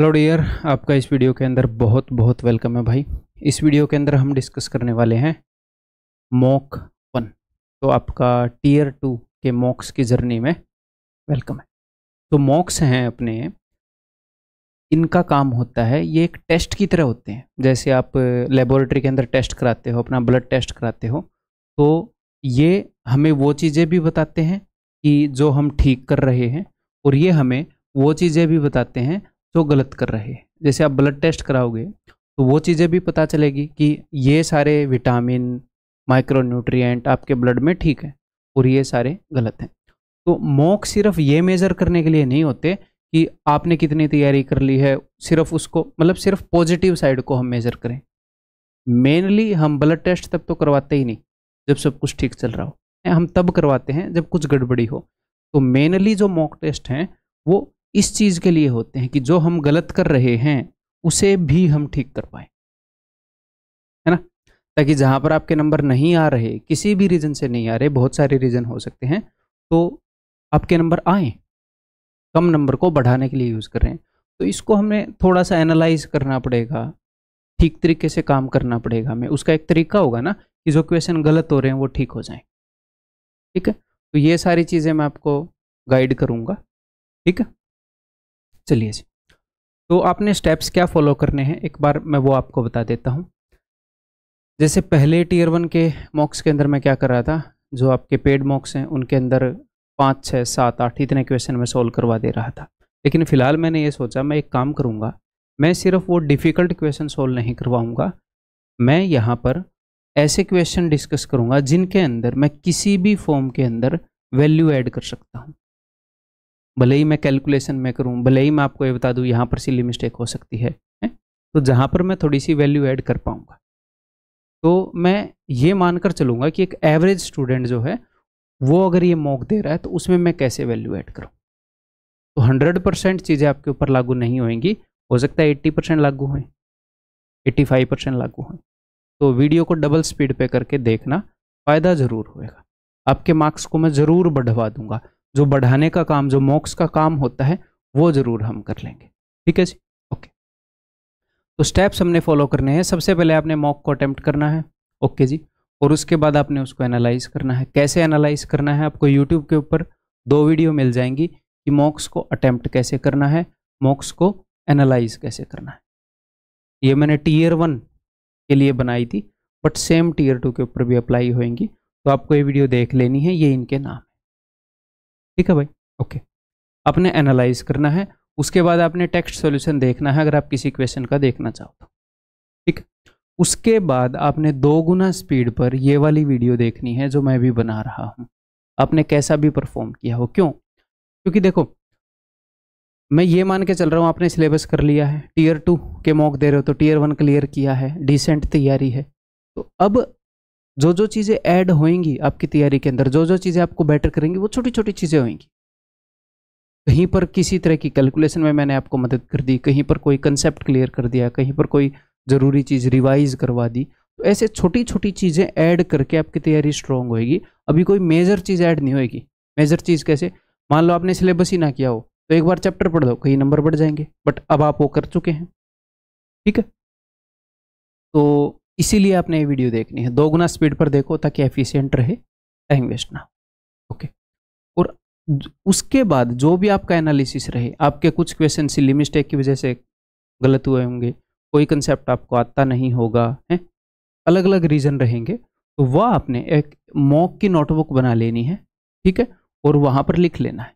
hello dear आपका इस video के अंदर बहुत बहुत वेलकम है भाई इस वीडियो के अंदर हम डिस्कस करने वाले हैं मॉक वन तो आपका टीयर टू के मॉक्स की जर्नी में वेलकम है तो मॉक्स हैं अपने इनका काम होता है ये एक टेस्ट की तरह होते हैं जैसे आप लेबोरेटरी के अंदर टेस्ट कराते हो अपना ब्लड टेस्ट कराते हो तो ये हमें वो चीज़ें भी बताते हैं कि जो हम ठीक कर रहे हैं और ये हमें वो चीज़ें भी बताते हैं तो गलत कर रहे हैं जैसे आप ब्लड टेस्ट कराओगे तो वो चीज़ें भी पता चलेगी कि ये सारे विटामिन माइक्रोन्यूट्रियट आपके ब्लड में ठीक है और ये सारे गलत हैं तो मॉक सिर्फ ये मेज़र करने के लिए नहीं होते कि आपने कितनी तैयारी कर ली है सिर्फ उसको मतलब सिर्फ पॉजिटिव साइड को हम मेज़र करें मेनली हम ब्लड टेस्ट तब तो करवाते ही नहीं जब सब कुछ ठीक चल रहा हो हम तब करवाते हैं जब कुछ गड़बड़ी हो तो मेनली जो मॉक टेस्ट हैं वो इस चीज़ के लिए होते हैं कि जो हम गलत कर रहे हैं उसे भी हम ठीक कर पाए है ना ताकि जहाँ पर आपके नंबर नहीं आ रहे किसी भी रीज़न से नहीं आ रहे बहुत सारे रीज़न हो सकते हैं तो आपके नंबर आए कम नंबर को बढ़ाने के लिए यूज़ कर रहे हैं तो इसको हमें थोड़ा सा एनालाइज करना पड़ेगा ठीक तरीके से काम करना पड़ेगा हमें उसका एक तरीका होगा ना कि जो क्वेश्चन गलत हो रहे हैं वो ठीक हो जाए ठीक है तो ये सारी चीज़ें मैं आपको गाइड करूँगा ठीक है चलिए जी तो आपने स्टेप्स क्या फॉलो करने हैं एक बार मैं वो आपको बता देता हूँ जैसे पहले टीयर वन के मॉक्स के अंदर मैं क्या कर रहा था जो आपके पेड मॉक्स हैं उनके अंदर पाँच छः सात आठ इतने क्वेश्चन में सोल्व करवा दे रहा था लेकिन फ़िलहाल मैंने ये सोचा मैं एक काम करूँगा मैं सिर्फ वो डिफ़िकल्ट क्वेश्चन सोल्व नहीं करवाऊँगा मैं यहाँ पर ऐसे क्वेश्चन डिस्कस करूँगा जिनके अंदर मैं किसी भी फॉर्म के अंदर वैल्यू ऐड कर सकता हूँ भले ही मैं कैलकुलेशन में करूँ भले ही मैं आपको ये बता दूँ यहाँ पर सिली मिस्टेक हो सकती है, तो जहाँ पर मैं थोड़ी सी वैल्यू ऐड कर पाऊँगा तो मैं ये मानकर चलूँगा कि एक एवरेज स्टूडेंट जो है वो अगर ये मॉक दे रहा है तो उसमें मैं कैसे वैल्यू ऐड करूँ तो हंड्रेड परसेंट चीज़ें आपके ऊपर लागू नहीं होंगी हो सकता है एट्टी परसेंट लागू हों एट्टी फाइव परसेंट लागू हों तो वीडियो को डबल स्पीड पे करके देखना फ़ायदा ज़रूर होएगा आपके मार्क्स को मैं ज़रूर बढ़वा दूंगा जो बढ़ाने का काम जो मॉक्स का काम होता है वो ज़रूर हम कर लेंगे ठीक है जी ओके तो स्टेप्स हमने फॉलो करने हैं सबसे पहले आपने मॉक को अटेम्प्ट करना है ओके जी और उसके बाद आपने उसको एनालाइज करना है कैसे एनालाइज करना है आपको यूट्यूब के ऊपर दो वीडियो मिल जाएंगी कि मॉक्स को अटैम्प्ट कैसे करना है मॉक्स को एनालाइज कैसे करना है ये मैंने टीयर वन के लिए बनाई थी बट सेम टीयर टू के ऊपर भी अप्लाई होएंगी तो आपको ये वीडियो देख लेनी है ये इनके नाम ठीक है भाई ओके आपने एनालाइज करना है उसके बाद आपने टेक्स्ट सॉल्यूशन देखना है अगर आप किसी क्वेश्चन का देखना चाहो तो ठीक उसके बाद आपने दो गुना स्पीड पर ये वाली वीडियो देखनी है जो मैं भी बना रहा हूँ आपने कैसा भी परफॉर्म किया हो क्यों क्योंकि देखो मैं ये मान के चल रहा हूँ आपने सिलेबस कर लिया है टीयर टू के मॉक दे रहे हो तो टीयर वन क्लियर किया है डिसेंट तैयारी है तो अब जो जो चीज़ें ऐड होंगी आपकी तैयारी के अंदर जो जो चीज़ें आपको बेटर करेंगी वो छोटी छोटी चीज़ें होंगी कहीं पर किसी तरह की कैलकुलेशन में मैंने आपको मदद कर दी कहीं पर कोई कंसेप्ट क्लियर कर दिया कहीं पर कोई ज़रूरी चीज़ रिवाइज करवा दी तो ऐसे छोटी छोटी चीज़ें ऐड करके आपकी तैयारी स्ट्रांग होएगी अभी कोई मेजर चीज़ ऐड नहीं होएगी मेजर चीज़ कैसे मान लो आपने सिलेबस ही ना किया हो तो एक बार चैप्टर पढ़ दो कहीं नंबर बढ़ जाएंगे बट अब आप वो कर चुके हैं ठीक है तो इसीलिए आपने ये वीडियो देखनी है दोगुना स्पीड पर देखो ताकि एफिशिएंट रहे टाइम वेस्ट ना ओके और उसके बाद जो भी आपका एनालिसिस रहे आपके कुछ क्वेश्चन सिली मिस्टेक की वजह से गलत हुए होंगे कोई कंसेप्ट आपको आता नहीं होगा है अलग अलग रीज़न रहेंगे तो वह आपने एक मॉक की नोटबुक बना लेनी है ठीक है और वहाँ पर लिख लेना है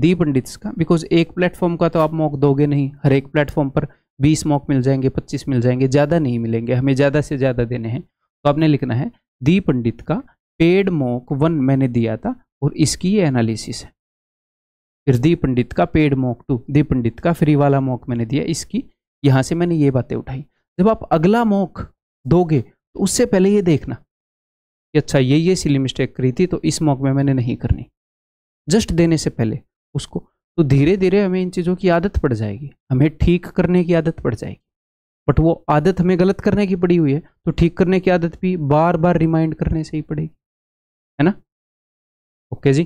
दी पंडित का बिकॉज एक प्लेटफॉर्म का तो आप मॉक दोगे नहीं हर एक प्लेटफॉर्म पर बीस मॉक मिल जाएंगे पच्चीस मिल जाएंगे ज़्यादा नहीं मिलेंगे हमें ज़्यादा से ज़्यादा देने हैं तो आपने लिखना है दी पंडित का पेड मॉक वन मैंने दिया था और इसकी ये एनालिसिस है फिर दी पंडित का paid mock too the Pandit का फ्री वाला मॉक मैंने दिया इसकी यहाँ से मैंने ये बातें उठाई जब आप अगला मॉक दोगे तो उससे पहले ये देखना कि अच्छा ये ये सिली मिस्टेक करी थी तो इस मॉक में मैंने नहीं करनी जस्ट देने से पहले उसको तो धीरे धीरे हमें इन चीज़ों की आदत पड़ जाएगी हमें ठीक करने की आदत पड़ जाएगी बट वो आदत हमें गलत करने की पड़ी हुई है तो ठीक करने की आदत भी बार बार रिमाइंड करने से ही पड़ेगी है ना ओके जी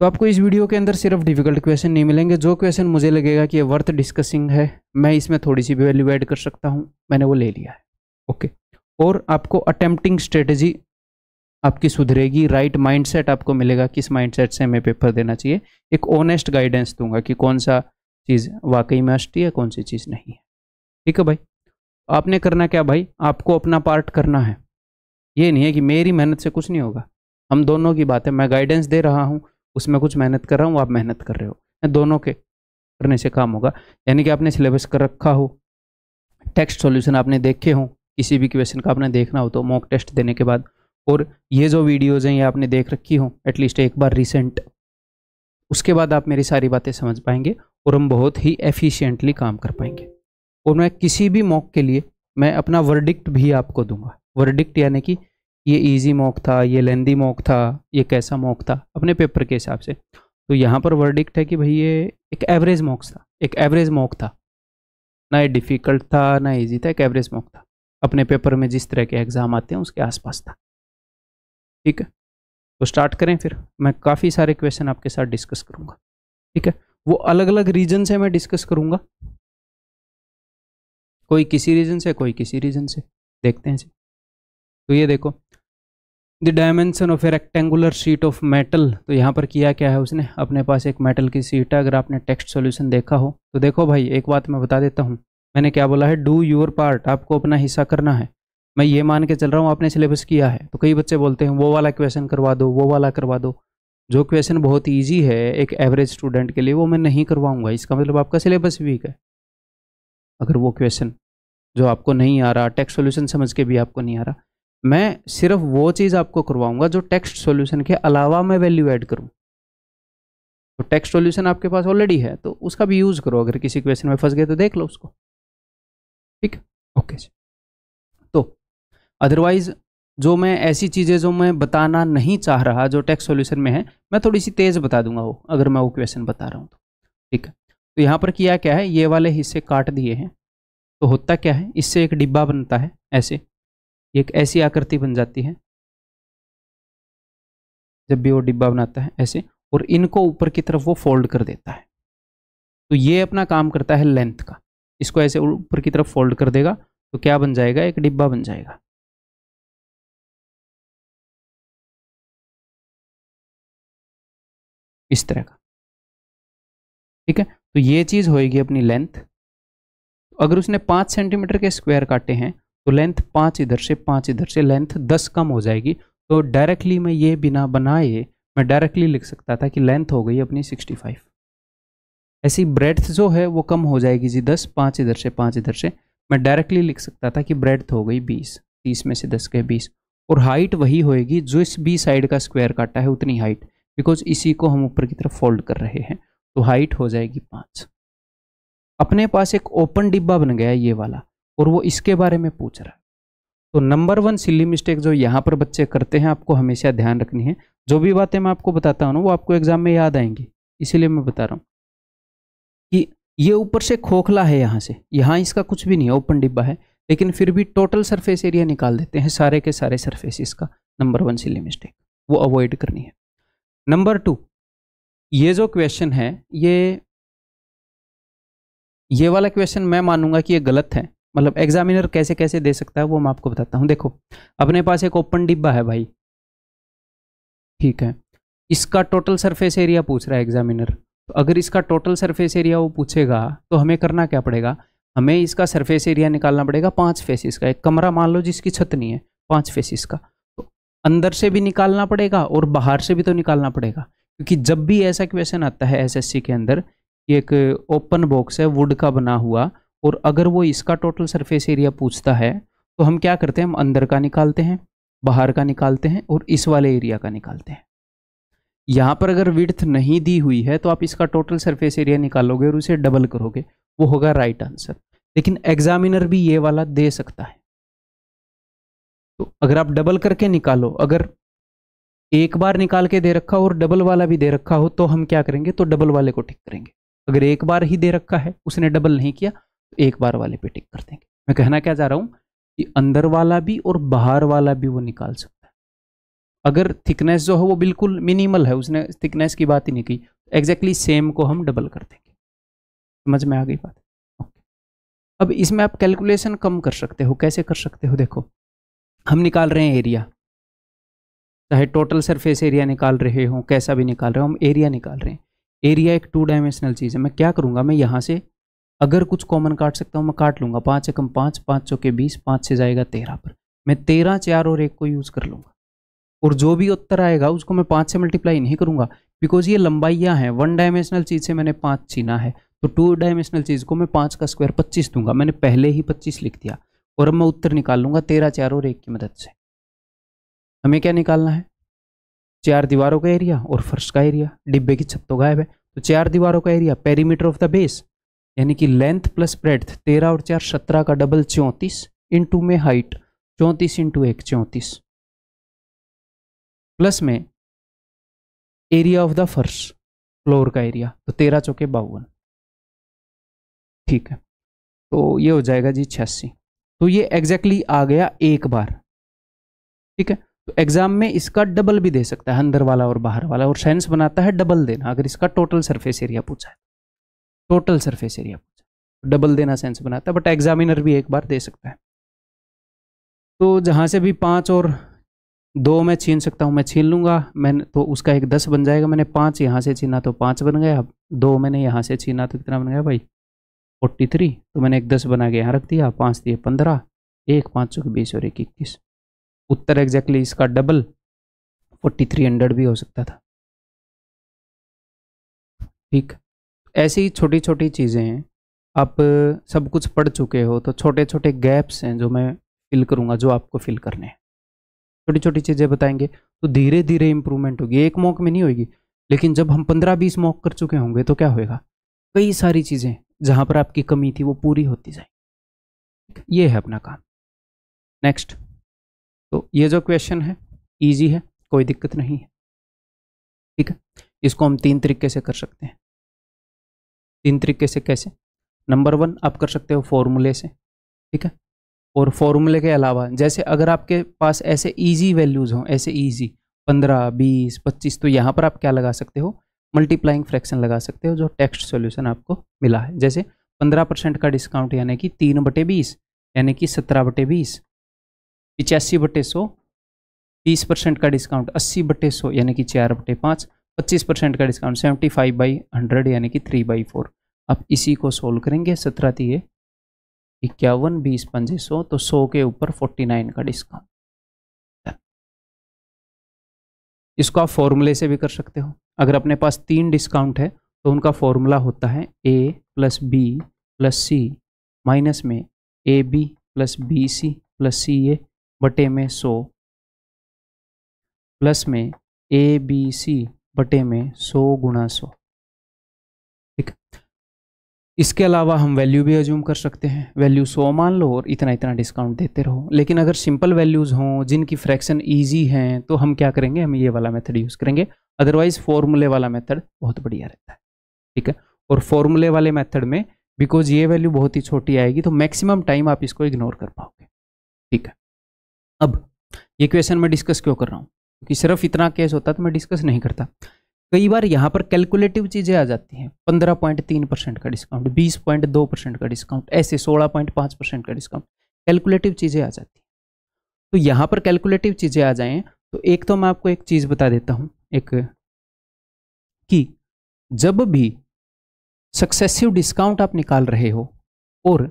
तो आपको इस वीडियो के अंदर सिर्फ डिफिकल्ट क्वेश्चन नहीं मिलेंगे जो क्वेश्चन मुझे लगेगा कि ये वर्थ डिस्कसिंग है मैं इसमें थोड़ी सी वैल्यू ऐड कर सकता हूँ मैंने वो ले लिया है ओके और आपको अटेम्प्टिंग स्ट्रेटजी आपकी सुधरेगी राइट माइंडसेट आपको मिलेगा किस माइंडसेट से हमें पेपर देना चाहिए एक ऑनेस्ट गाइडेंस दूंगा कि कौन सा चीज़ वाकई में अष्टी है कौन सी चीज़ नहीं है ठीक है भाई आपने करना क्या भाई आपको अपना पार्ट करना है ये नहीं है कि मेरी मेहनत से कुछ नहीं होगा हम दोनों की बात है मैं गाइडेंस दे रहा हूँ उसमें कुछ मेहनत कर रहा हूँ आप मेहनत कर रहे हो दोनों के करने से काम होगा यानी कि आपने सिलेबस कर रखा हो टेक्स्ट सॉल्यूशन आपने देखे हों किसी भी क्वेश्चन का आपने देखना हो तो मॉक टेस्ट देने के बाद और ये जो वीडियोज़ हैं ये आपने देख रखी हो एटलीस्ट एक बार रिसेंट उसके बाद आप मेरी सारी बातें समझ पाएंगे और हम बहुत ही एफिशिएंटली काम कर पाएंगे और मैं किसी भी मॉक के लिए मैं अपना वर्डिक्ट भी आपको दूंगा वर्डिक्ट यानी कि ये इजी मॉक था ये लेंदी मॉक था ये कैसा मॉक था अपने पेपर के हिसाब से तो यहाँ पर वर्डिक्ट है कि भाई ये एक एवरेज मॉक था एक एवरेज मॉक था ना ये डिफ़िकल्ट था ना ईजी था एक एवरेज मॉक था अपने पेपर में जिस तरह के एग्ज़ाम आते हैं उसके आसपास था ठीक है तो स्टार्ट करें फिर मैं काफ़ी सारे क्वेश्चन आपके साथ डिस्कस करूँगा ठीक है वो अलग अलग रीजन से मैं डिस्कस करूँगा कोई किसी रीजन से कोई किसी रीजन से देखते हैं जी तो ये देखो the dimension of a rectangular sheet of metal तो यहाँ पर किया क्या है उसने अपने पास एक मेटल की सीट है अगर आपने टेक्स्ट सॉल्यूशन देखा हो तो देखो भाई एक बात मैं बता देता हूँ मैंने क्या बोला है डू योर पार्ट आपको अपना हिस्सा करना है मैं ये मान के चल रहा हूँ आपने सिलेबस किया है तो कई बच्चे बोलते हैं वो वाला क्वेश्चन करवा दो वो वाला करवा दो जो क्वेश्चन बहुत ईजी है एक एवरेज स्टूडेंट के लिए वो मैं नहीं करवाऊंगा इसका मतलब आपका सिलेबस वीक है अगर वो क्वेश्चन जो आपको नहीं आ रहा टेक्स्ट सोल्यूशन समझ के भी आपको नहीं आ रहा मैं सिर्फ वो चीज़ आपको करवाऊंगा जो टेक्स्ट सॉल्यूशन के अलावा मैं वैल्यू ऐड करूँ तो टेक्स्ट सॉल्यूशन आपके पास ऑलरेडी है तो उसका भी यूज़ करो अगर किसी क्वेश्चन में फंस गए तो देख लो उसको ठीक ओके जी अदरवाइज़ जो मैं ऐसी चीज़ें जो मैं बताना नहीं चाह रहा जो टेक्स सॉल्यूशन में है मैं थोड़ी सी तेज़ बता दूंगा वो अगर मैं वो क्वेश्चन बता रहा हूँ तो ठीक है तो यहाँ पर किया क्या है ये वाले हिस्से काट दिए हैं तो होता क्या है इससे एक डिब्बा बनता है ऐसे एक ऐसी आकृति बन जाती है जब भी वो डिब्बा बनाता है ऐसे और इनको ऊपर की तरफ वो फोल्ड कर देता है तो ये अपना काम करता है लेंथ का इसको ऐसे ऊपर की तरफ फोल्ड कर देगा तो क्या बन जाएगा एक डिब्बा बन जाएगा इस तरह का ठीक है तो ये चीज़ होएगी अपनी लेंथ अगर उसने पांच सेंटीमीटर के स्क्वायर काटे हैं तो लेंथ पांच इधर से पांच इधर से लेंथ दस कम हो जाएगी तो डायरेक्टली मैं ये बिना बनाए मैं डायरेक्टली लिख सकता था कि लेंथ हो गई अपनी सिक्सटी फाइव ऐसी ब्रेड्थ जो है वो कम हो जाएगी जी दस पांच इधर से पांच इधर से मैं डायरेक्टली लिख सकता था कि ब्रेड्थ हो गई बीस तीस में से दस गए बीस और हाइट वही होएगी जो इस बी साइड का स्क्वायर काटा है उतनी हाइट बिकॉज इसी को हम ऊपर की तरफ फोल्ड कर रहे हैं तो हाइट हो जाएगी पाँच अपने पास एक ओपन डिब्बा बन गया ये वाला और वो इसके बारे में पूछ रहा है तो नंबर वन सिली मिस्टेक जो यहाँ पर बच्चे करते हैं आपको हमेशा ध्यान रखनी है जो भी बातें मैं आपको बताता हूँ ना वो आपको एग्जाम में याद आएंगी इसीलिए मैं बता रहा हूँ कि ये ऊपर से खोखला है यहाँ से यहाँ इसका कुछ भी नहीं है ओपन डिब्बा है लेकिन फिर भी टोटल सरफेस एरिया निकाल देते हैं सारे के सारे सरफेस इसका नंबर वन सिली मिस्टेक वो अवॉइड करनी है नंबर टू ये जो क्वेश्चन है ये ये वाला क्वेश्चन मैं मानूंगा कि ये गलत है मतलब एग्जामिनर कैसे कैसे दे सकता है वो मैं आपको बताता हूँ देखो अपने पास एक ओपन डिब्बा है भाई ठीक है इसका टोटल सरफेस एरिया पूछ रहा है एग्जामिनर तो अगर इसका टोटल सरफेस एरिया वो पूछेगा तो हमें करना क्या पड़ेगा हमें इसका सरफेस एरिया निकालना पड़ेगा पांच फेसिस का एक कमरा मान लो जिसकी छत नहीं है पांच फेसिस का अंदर से भी निकालना पड़ेगा और बाहर से भी तो निकालना पड़ेगा क्योंकि जब भी ऐसा क्वेश्चन आता है एसएससी के अंदर एक ओपन बॉक्स है वुड का बना हुआ और अगर वो इसका टोटल सरफेस एरिया पूछता है तो हम क्या करते हैं हम अंदर का निकालते हैं बाहर का निकालते हैं और इस वाले एरिया का निकालते हैं यहाँ पर अगर विड्थ नहीं दी हुई है तो आप इसका टोटल सरफेस एरिया निकालोगे और उसे डबल करोगे वो होगा राइट आंसर लेकिन एग्जामिनर भी ये वाला दे सकता है तो अगर आप डबल करके निकालो अगर एक बार निकाल के दे रखा हो और डबल वाला भी दे रखा हो तो हम क्या करेंगे तो डबल वाले को टिक करेंगे अगर एक बार ही दे रखा है उसने डबल नहीं किया तो एक बार वाले पे टिक कर देंगे मैं कहना क्या चाह रहा हूँ कि अंदर वाला भी और बाहर वाला भी वो निकाल सकता है अगर थिकनेस जो है वो बिल्कुल मिनिमल है उसने थिकनेस की बात ही नहीं की एग्जैक्टली सेम को हम डबल कर देंगे समझ में आ गई बात ओके अब इसमें आप कैलकुलेशन कम कर सकते हो कैसे कर सकते हो देखो हम निकाल रहे हैं एरिया चाहे टोटल सरफेस एरिया निकाल रहे हों कैसा भी निकाल रहे हो हम एरिया निकाल रहे हैं एरिया एक टू डायमेंशनल चीज़ है मैं क्या करूँगा मैं यहाँ से अगर कुछ कॉमन काट सकता हूँ मैं काट लूँगा पाँच एकम पाँच पाँच सौ के बीस पाँच से जाएगा तेरह पर मैं तेरह चार और एक को यूज़ कर लूँगा और जो भी उत्तर आएगा उसको मैं पाँच से मल्टीप्लाई नहीं करूँगा बिकॉज ये लंबाइयाँ हैं वन डायमेंशनल चीज़ से मैंने पाँच छीना है तो टू डायमेंशनल चीज़ को मैं पाँच का स्क्वायर पच्चीस दूंगा मैंने पहले ही पच्चीस लिख दिया और अब मैं उत्तर निकाल लूंगा तेरह चार और एक की मदद से हमें क्या निकालना है चार दीवारों का एरिया और फर्श का एरिया डिब्बे की छत तो गायब है तो चार दीवारों का area perimeter of the base यानी कि लेंथ प्लस ब्रेड्थ तेरह और चार सत्रह का डबल चौंतीस इंटू में हाइट चौंतीस इंटू एक चौंतीस प्लस में एरिया ऑफ द फर्श फ्लोर का एरिया तो तेरह चौके बावन ठीक है तो ये हो जाएगा जी छियासी तो ये एग्जैक्टली exactly आ गया एक बार ठीक है तो एग्जाम में इसका डबल भी दे सकता है अंदर वाला और बाहर वाला और साइंस बनाता है डबल देना अगर इसका टोटल सरफेस एरिया पूछा है टोटल सरफेस एरिया पूछा डबल तो देना साइंस बनाता है बट एग्जामिनर भी एक बार दे सकता है तो जहां से भी पांच और दो मैं छीन सकता हूं मैं छीन लूंगा मैंने तो उसका एक दस बन जाएगा मैंने पांच यहां से छीना तो पांच बन गया दो मैंने यहाँ से छीना तो कितना बन गया भाई फोर्टी थ्री तो मैंने एक दस बना के यहाँ रख दिया पाँच दिए पंद्रह एक पाँच सौ बीस और एक इक्कीस उत्तर एग्जैक्टली इसका डबल फोर्टी थ्री हंड्रेड भी हो सकता था ठीक ऐसी ही छोटी छोटी चीज़ें हैं आप सब कुछ पढ़ चुके हो तो छोटे छोटे गैप्स हैं जो मैं फिल करूँगा जो आपको फिल करने हैं छोटी छोटी चीज़ें बताएंगे तो धीरे धीरे इंप्रूवमेंट होगी एक मॉक में नहीं होगी लेकिन जब हम पंद्रह बीस मॉक कर चुके होंगे तो क्या होएगा कई सारी चीज़ें जहां पर आपकी कमी थी वो पूरी होती जाएगी ये है अपना काम नेक्स्ट तो ये जो क्वेश्चन है इजी है कोई दिक्कत नहीं है ठीक है इसको हम तीन तरीके से कर सकते हैं तीन तरीके से कैसे नंबर वन आप कर सकते हो फॉर्मूले से ठीक है और फॉर्मूले के अलावा जैसे अगर आपके पास ऐसे इजी वैल्यूज़ हों ऐसे इजी पंद्रह बीस पच्चीस तो यहाँ पर आप क्या लगा सकते हो मल्टीप्लाइंग फ्रैक्शन लगा सकते हो जो टेक्स्ट सॉल्यूशन आपको मिला है जैसे पंद्रह परसेंट का डिस्काउंट यानी कि तीन बटे बीस यानी कि सत्रह बटे बीस पिचासी बटे सौ तीस परसेंट का डिस्काउंट अस्सी बटे सौ यानी कि चार बटे पाँच पच्चीस परसेंट का discount seventy five by hundred यानी कि थ्री बाई फोर आप इसी को सोल्व करेंगे सत्रह तीय इक्यावन बीस पंजे सौ तो सौ के ऊपर फोर्टी नाइन का डिस्काउंट इसको आप फॉर्मूले से भी कर सकते हो अगर अपने पास तीन डिस्काउंट है तो उनका फॉर्मूला होता है A plus B plus C minus में A B plus B C plus C A बटे में सौ प्लस में ए बी सी बटे में सौ गुणा सौ इसके अलावा हम वैल्यू भी एज्यूम कर सकते हैं वैल्यू सौ मान लो और इतना इतना डिस्काउंट देते रहो लेकिन अगर सिंपल वैल्यूज़ हों जिनकी फ्रैक्शन ईजी हैं तो हम क्या करेंगे हम ये वाला मेथड यूज़ करेंगे अदरवाइज़ फॉर्मूले वाला मेथड बहुत बढ़िया रहता है ठीक है और फॉर्मूले वाले मेथड में बिकॉज ये वैल्यू बहुत ही छोटी आएगी तो मैक्सिमम टाइम आप इसको इग्नोर कर पाओगे ठीक है अब ये क्वेश्चन मैं डिस्कस क्यों कर रहा हूँ क्योंकि सिर्फ इतना केस होता तो मैं डिस्कस नहीं करता कई बार यहाँ पर कैलकुलेटिव चीज़ें आ जाती हैं पंद्रह पॉइंट तीन परसेंट का डिस्काउंट बीस पॉइंट दो परसेंट का डिस्काउंट ऐसे सोलह पॉइंट पांच परसेंट का डिस्काउंट कैलकुलेटिव चीज़ें आ जाती हैं तो यहाँ पर कैलकुलेटिव चीज़ें आ जाएँ तो एक तो मैं आपको एक चीज़ बता देता हूँ एक कि जब भी सक्सेसिव डिस्काउंट आप निकाल रहे हो और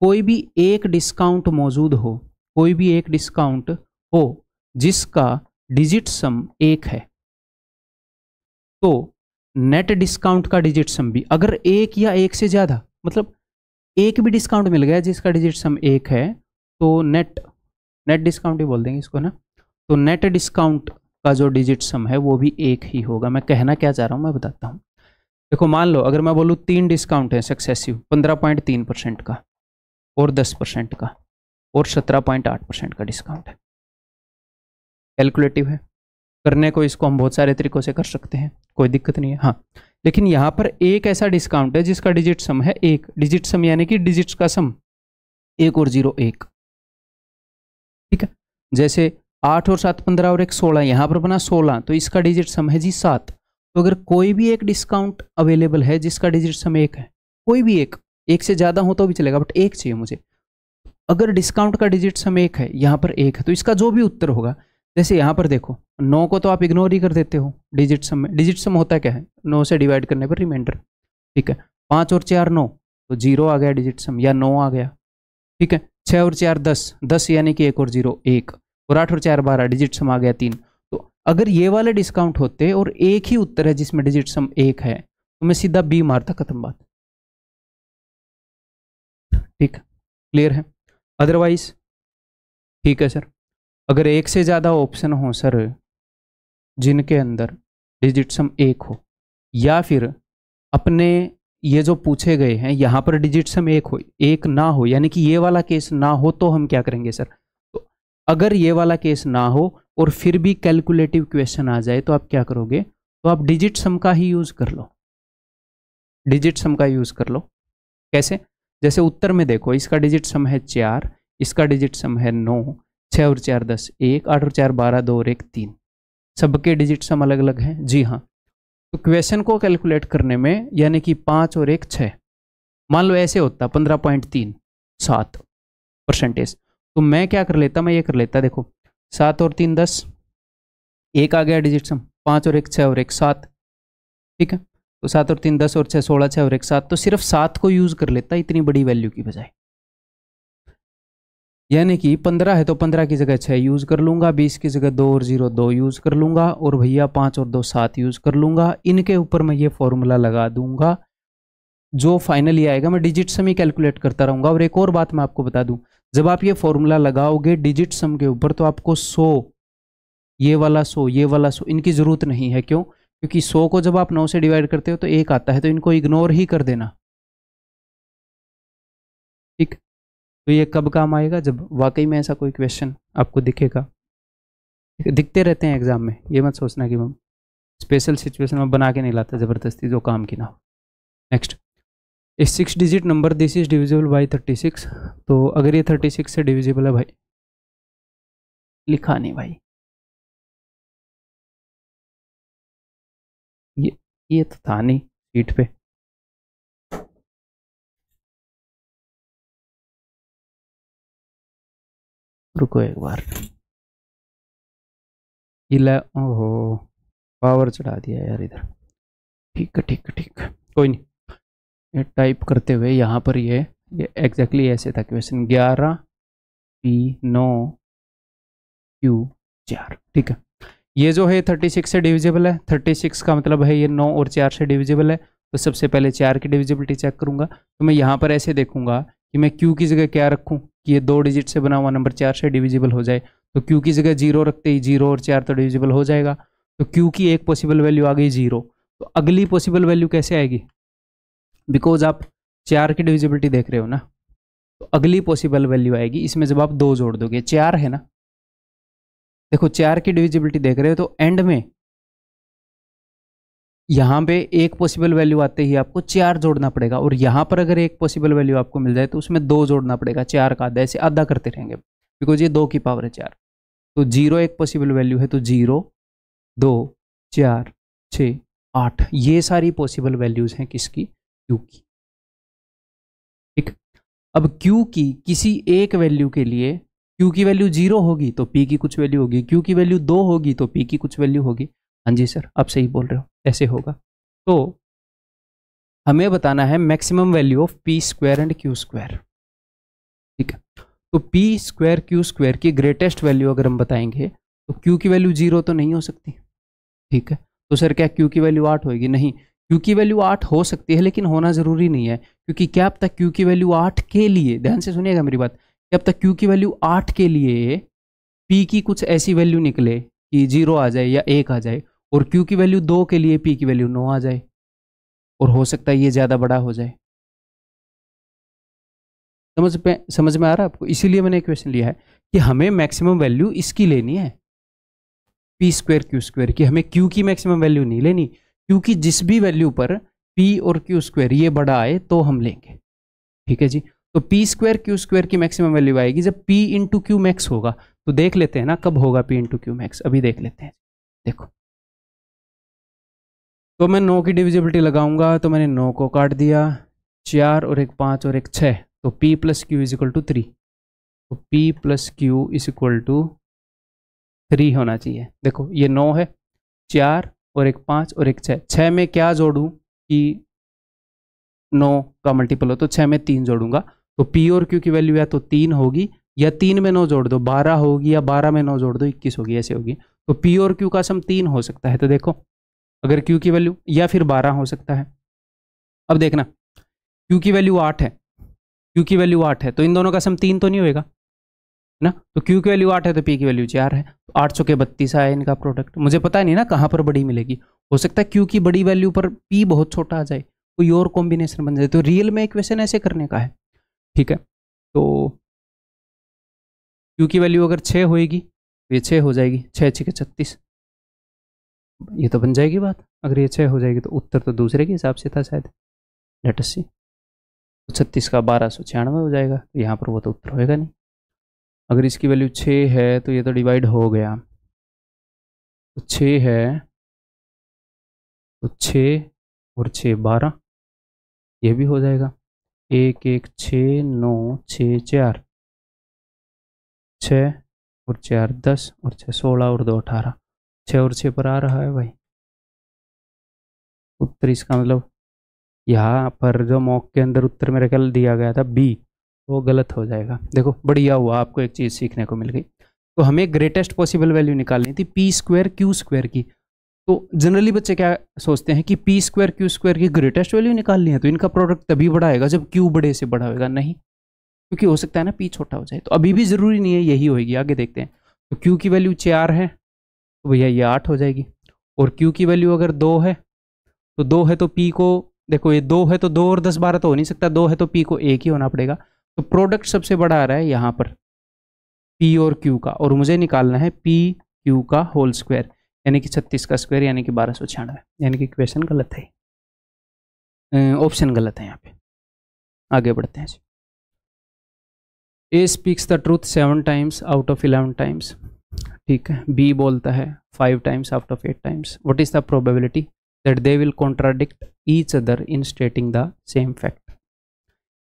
कोई भी एक डिस्काउंट मौजूद हो कोई भी एक डिस्काउंट हो जिसका डिजिट सम एक है तो नेट डिस्काउंट का डिजिट सम भी अगर एक या एक से ज़्यादा मतलब एक भी डिस्काउंट मिल गया जिसका डिजिट सम एक है तो नेट नेट डिस्काउंट ही बोल देंगे इसको ना तो नेट डिस्काउंट का जो डिजिट सम है वो भी एक ही होगा मैं कहना क्या चाह रहा हूँ मैं बताता हूँ देखो मान लो अगर मैं बोलूँ तीन डिस्काउंट है सक्सेसिव पंद्रह पॉइंट तीन परसेंट का और दस परसेंट का और सत्रह पॉइंट आठ परसेंट का डिस्काउंट है कैलकुलेटिव है करने को इसको हम बहुत सारे तरीक़ों से कर सकते हैं कोई दिक्कत नहीं है हाँ लेकिन यहाँ पर एक ऐसा डिस्काउंट है जिसका डिजिट सम है एक डिजिट सम यानी कि डिजिट्स का सम एक और जीरो एक ठीक है जैसे आठ और सात पंद्रह और एक सोलह यहाँ पर बना सोलह तो इसका डिजिट सम है जी सात तो अगर कोई भी एक डिस्काउंट अवेलेबल है जिसका डिजिट सम एक है कोई भी एक एक से ज़्यादा हो तो भी चलेगा बट एक चाहिए मुझे अगर डिस्काउंट का डिजिट सम एक है यहाँ पर एक है तो इसका जो भी उत्तर होगा जैसे यहाँ पर देखो नौ को तो आप इग्नोर ही कर देते हो डिजिट सम में डिजिट सम होता क्या है नौ से डिवाइड करने पर रिमाइंडर ठीक है पाँच और चार नौ तो जीरो आ गया डिजिट सम या नौ आ गया ठीक है छः और चार दस दस यानी कि एक और जीरो एक और आठ और चार बारह डिजिट सम आ गया तीन तो अगर ये वाले डिस्काउंट होते और एक ही उत्तर है जिसमें डिजिट सम एक है तो मैं सीधा बी मारता खत्म बात ठीक क्लियर है अदरवाइज ठीक है सर अगर एक से ज़्यादा ऑप्शन हो सर जिनके अंदर डिजिट सम एक हो या फिर अपने ये जो पूछे गए हैं यहाँ पर डिजिट सम एक हो एक ना हो यानी कि ये वाला केस ना हो तो हम क्या करेंगे सर तो अगर ये वाला केस ना हो और फिर भी कैलकुलेटिव क्वेश्चन आ जाए तो आप क्या करोगे तो आप डिजिट सम का ही यूज़ कर लो डिजिट सम का यूज़ कर लो कैसे जैसे उत्तर में देखो इसका डिजिट सम है चार इसका डिजिट सम है नौ छः और चार दस एक आठ और चार बारह दो और एक तीन सबके डिजिट्स हम अलग अलग हैं जी हाँ तो क्वेश्चन को कैलकुलेट करने में यानी कि पाँच और एक छः मान लो ऐसे होता पंद्रह पॉइंट तीन सात परसेंटेज तो मैं क्या कर लेता मैं ये कर लेता देखो सात और तीन दस एक आ गया डिजिट सम पाँच और एक छः और एक सात ठीक है तो सात और तीन दस और छः सोलह छः और एक सात तो सिर्फ सात को यूज़ कर लेता इतनी बड़ी वैल्यू की बजाय यानी कि पंद्रह है तो पंद्रह की जगह छः यूज़ कर लूँगा बीस की जगह दो और ज़ीरो दो यूज़ कर लूँगा और भैया पाँच और दो सात यूज़ कर लूँगा इनके ऊपर मैं ये फॉर्मूला लगा दूंगा जो फाइनली आएगा मैं डिजिट सम ही कैलकुलेट करता रहूँगा और एक और बात मैं आपको बता दूँ जब आप ये फॉर्मूला लगाओगे डिजिट सम के ऊपर तो आपको सौ ये वाला सौ ये वाला सौ इनकी ज़रूरत नहीं है क्यों क्योंकि सौ को जब आप नौ से डिवाइड करते हो तो एक आता है तो इनको इग्नोर ही कर देना तो ये कब काम आएगा जब वाकई में ऐसा कोई क्वेश्चन आपको दिखेगा दिखते रहते हैं एग्ज़ाम में ये मत सोचना कि मैं स्पेशल सिचुएशन में बना के नहीं लाता ज़बरदस्ती जो काम की ना हो नेक्स्ट इस six digit number this is divisible by thirty six तो अगर ये थर्टी सिक्स से डिविजिबल है भाई लिखा नहीं भाई ये ये तो था नहीं सीट पे रुको एक बार इला ओहो पावर चढ़ा दिया यार इधर ठीक है ठीक है ठीक कोई नहीं ये टाइप करते हुए यहाँ पर ये ये एग्जैक्टली ऐसे था क्वेश्चन ग्यारह पी नौ क्यू चार ठीक है ये जो है थर्टी सिक्स से डिविजिबल है थर्टी सिक्स का मतलब है ये नौ और चार से डिविजिबल है तो सबसे पहले चार की डिविजिबिलिटी चेक करूंगा तो मैं यहाँ पर ऐसे देखूंगा कि मैं क्यू की जगह क्या रखूँ कि ये दो डिजिट से बना हुआ नंबर चार से डिविजिबल हो जाए तो क्यू की जगह जीरो रखते ही जीरो और चार तो डिविजिबल हो जाएगा तो क्यू की एक पॉसिबल वैल्यू आ गई जीरो तो अगली पॉसिबल वैल्यू कैसे आएगी बिकॉज आप चार की डिविजिबिलिटी देख रहे हो ना तो अगली पॉसिबल वैल्यू आएगी इसमें जब आप दो जोड़ दोगे चार है ना देखो चार की डिविजिबिलिटी देख रहे हो तो एंड में यहाँ पे एक पॉसिबल वैल्यू आते ही आपको चार जोड़ना पड़ेगा और यहाँ पर अगर एक पॉसिबल वैल्यू आपको मिल जाए तो उसमें दो जोड़ना पड़ेगा चार का आधा ऐसे आधा करते रहेंगे बिकॉज ये दो की पावर है चार तो जीरो एक पॉसिबल वैल्यू है तो जीरो दो चार छ आठ ये सारी पॉसिबल वैल्यूज़ हैं किसकी क्यू की ठीक अब क्यू की किसी एक वैल्यू के लिए क्यू की वैल्यू जीरो होगी तो पी की कुछ वैल्यू होगी क्यू की वैल्यू दो होगी तो पी की कुछ वैल्यू होगी हाँ जी सर आप सही बोल रहे हो ऐसे होगा तो हमें बताना है maximum value of P square and Q square ठीक है तो पी स्क्वायर क्यू स्क्वायर की ग्रेटेस्ट वैल्यू अगर हम बताएंगे तो क्यू की वैल्यू जीरो तो नहीं हो सकती ठीक है तो सर क्या क्यू की वैल्यू आठ होगी नहीं क्यू की वैल्यू आठ हो सकती है लेकिन होना ज़रूरी नहीं है क्योंकि क्या अब तक क्यू की वैल्यू आठ के लिए ध्यान से सुनिएगा मेरी बात क्या अब तक क्यू की वैल्यू आठ के लिए पी की कुछ ऐसी वैल्यू निकले कि जीरो आ जाए या एक आ जाए और क्यू की वैल्यू दो के लिए पी की वैल्यू नौ आ जाए और हो सकता है ये ज़्यादा बड़ा हो जाए समझ पे समझ में आ रहा है आपको इसीलिए मैंने क्वेश्चन लिया है कि हमें मैक्सिमम वैल्यू इसकी लेनी है पी स्क्वेयर क्यू स्क्वेयर की हमें क्यू की मैक्सिमम वैल्यू नहीं लेनी क्योंकि जिस भी वैल्यू पर पी और क्यू स्क्वेयर ये बड़ा आए तो हम लेंगे ठीक है जी तो पी स्क्वेयर क्यू स्क्वेयर की मैक्सिमम वैल्यू आएगी जब पी इंटू क्यू मैक्स होगा तो देख लेते हैं ना कब होगा पी इंटू क्यू मैक्स अभी देख लेते हैं देखो तो मैं नौ की डिविजिबिलिटी लगाऊंगा तो मैंने नौ को काट दिया चार और एक पाँच और एक छः तो p plus Q is equal to three तो p plus Q is equal to three होना चाहिए देखो ये नौ है चार और एक पाँच और एक छः छः में क्या जोड़ूँ कि नौ का मल्टीपल हो तो छः में तीन जोड़ूंगा तो p और q की वैल्यू या तो तीन होगी या तीन में नौ जोड़ दो बारह होगी या बारह में नौ जोड़ दो इक्कीस होगी ऐसे होगी तो p और q का सम तीन हो सकता है तो देखो अगर क्यू की वैल्यू या फिर बारह हो सकता है अब देखना क्यू की वैल्यू आठ है क्यू की वैल्यू आठ है तो इन दोनों का सम तीन तो नहीं होएगा ना तो क्यू की वैल्यू आठ है तो पी की वैल्यू चार है तो आठ सौ के बत्तीस आया इनका प्रोडक्ट मुझे पता है नहीं ना कहाँ पर बड़ी मिलेगी हो सकता है क्यू की बड़ी वैल्यू पर पी बहुत छोटा आ जाए कोई और कॉम्बिनेशन बन जाए तो रियल में इक्वेशन ऐसे करने का है ठीक है तो क्यू की वैल्यू अगर छः होएगी तो ये छः हो जाएगी छः छः के छत्तीस ये तो बन जाएगी बात अगर ये छः हो जाएगी तो उत्तर तो दूसरे के हिसाब से था शायद लेटस सी तो छत्तीस का बारह सौ छियानवे हो जाएगा यहाँ पर वो तो उत्तर होएगा नहीं अगर इसकी वैल्यू छः है तो ये तो डिवाइड हो गया तो छः है तो छः और छः बारह ये भी हो जाएगा एक एक छः नौ छः चार छः और चार दस और छः सोलह और दो अठारह छः और छः पर आ रहा है भाई उत्तर इसका मतलब यहाँ पर जो मॉक के अंदर उत्तर मेरे ख्याल दिया गया था बी वो गलत हो जाएगा देखो बढ़िया हुआ आपको एक चीज़ सीखने को मिल गई तो हमें ग्रेटेस्ट पॉसिबल वैल्यू निकालनी थी पी स्क्वायर क्यू स्क्वायर की तो जनरली बच्चे क्या सोचते हैं कि पी स्क्वायर क्यू स्क्वायर की ग्रेटेस्ट वैल्यू निकालनी है तो इनका प्रोडक्ट तभी बढ़ाएगा जब क्यू बड़े से बढ़ा होगा नहीं क्योंकि हो सकता है ना पी छोटा हो जाए तो अभी भी ज़रूरी नहीं है यही होगी आगे देखते हैं तो क्यू की वैल्यू चार है तो भैया ये आठ हो जाएगी और क्यू की वैल्यू अगर दो है तो दो है तो पी को देखो ये दो है तो दो और दस बारह तो हो नहीं सकता दो है तो पी को एक ही होना पड़ेगा तो प्रोडक्ट सबसे बड़ा आ रहा है यहाँ पर पी और क्यू का और मुझे निकालना है पी क्यू का होल स्क्वायर यानी कि छत्तीस का स्क्वायर यानी कि बारह सौ छियानवे यानी कि क्वेश्चन गलत है ऑप्शन गलत है यहाँ पे आगे बढ़ते हैं A speaks the truth seven times out of eleven times ठीक है बी बोलता है five times out of eight times what is the probability that they will contradict each other in stating the same fact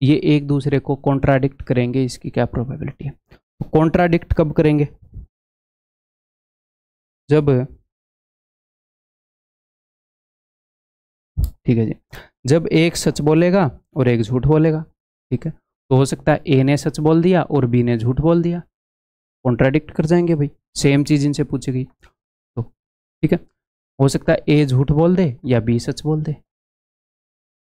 ये एक दूसरे को contradict करेंगे इसकी क्या प्रोबेबिलिटी है कॉन्ट्राडिक्ट तो कब करेंगे जब ठीक है जी जब एक सच बोलेगा और एक झूठ बोलेगा ठीक है तो हो सकता है ए ने सच बोल दिया और बी ने झूठ बोल दिया कॉन्ट्राडिक्ट कर जाएंगे भाई सेम चीज़ इनसे पूछी गई तो ठीक है हो सकता है ए झूठ बोल दे या बी सच बोल दे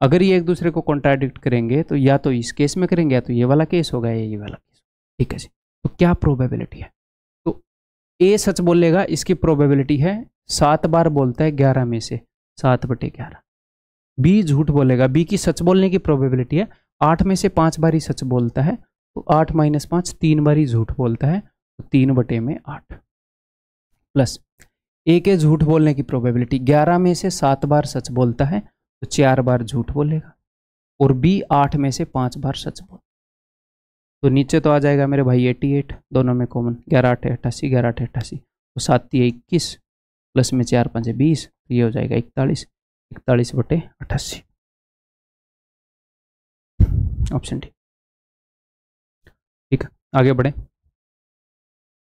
अगर ये एक दूसरे को कॉन्ट्राडिक्ट करेंगे तो या तो इस केस में करेंगे या तो ये वाला केस होगा या ये वाला केस ठीक है जी तो क्या प्रोबेबिलिटी है तो ए सच बोलेगा इसकी प्रोबेबिलिटी है सात बार बोलता है ग्यारह में से सात बटे ग्यारह बी झूठ बोलेगा बी की सच बोलने की प्रोबेबिलिटी है आठ में से पांच बार ही सच बोलता है तो आठ माइनस पांच तीन बार ही झूठ बोलता है तीन बटे में आठ प्लस ए के झूठ बोलने की प्रोबेबिलिटी ग्यारह में से सात बार सच बोलता है तो चार बार झूठ बोलेगा और बी आठ में से पांच बार सच बोल तो नीचे तो आ जाएगा मेरे भाई एटी एट दोनों में कॉमन ग्यारह आठ अट्ठासी ग्यारह आठ अट्ठासी तो सात तीय इक्कीस प्लस में चार पाँच बीस तो ये हो जाएगा इकतालीस इकतालीस बटे अट्ठासी ऑप्शन डी ठीक आगे बढ़े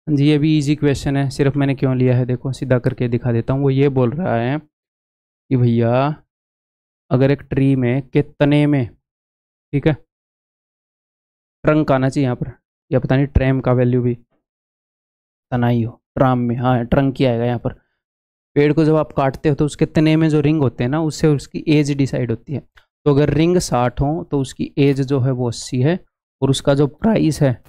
जी ये भी इजी क्वेश्चन है सिर्फ मैंने क्यों लिया है देखो सीधा करके दिखा देता हूँ वो ये बोल रहा है कि भैया अगर एक ट्री में के तने में ठीक है ट्रंक आना चाहिए यहाँ पर या पता नहीं ट्रैम का वैल्यू भी तना ही हो ट्राम में हाँ ट्रंक ही आएगा यहाँ पर पेड़ को जब आप काटते हो तो उसके तने में जो रिंग होते हैं ना उससे उसकी एज डिसाइड होती है तो अगर रिंग साठ हो तो उसकी एज जो है वो अस्सी है और उसका जो प्राइस है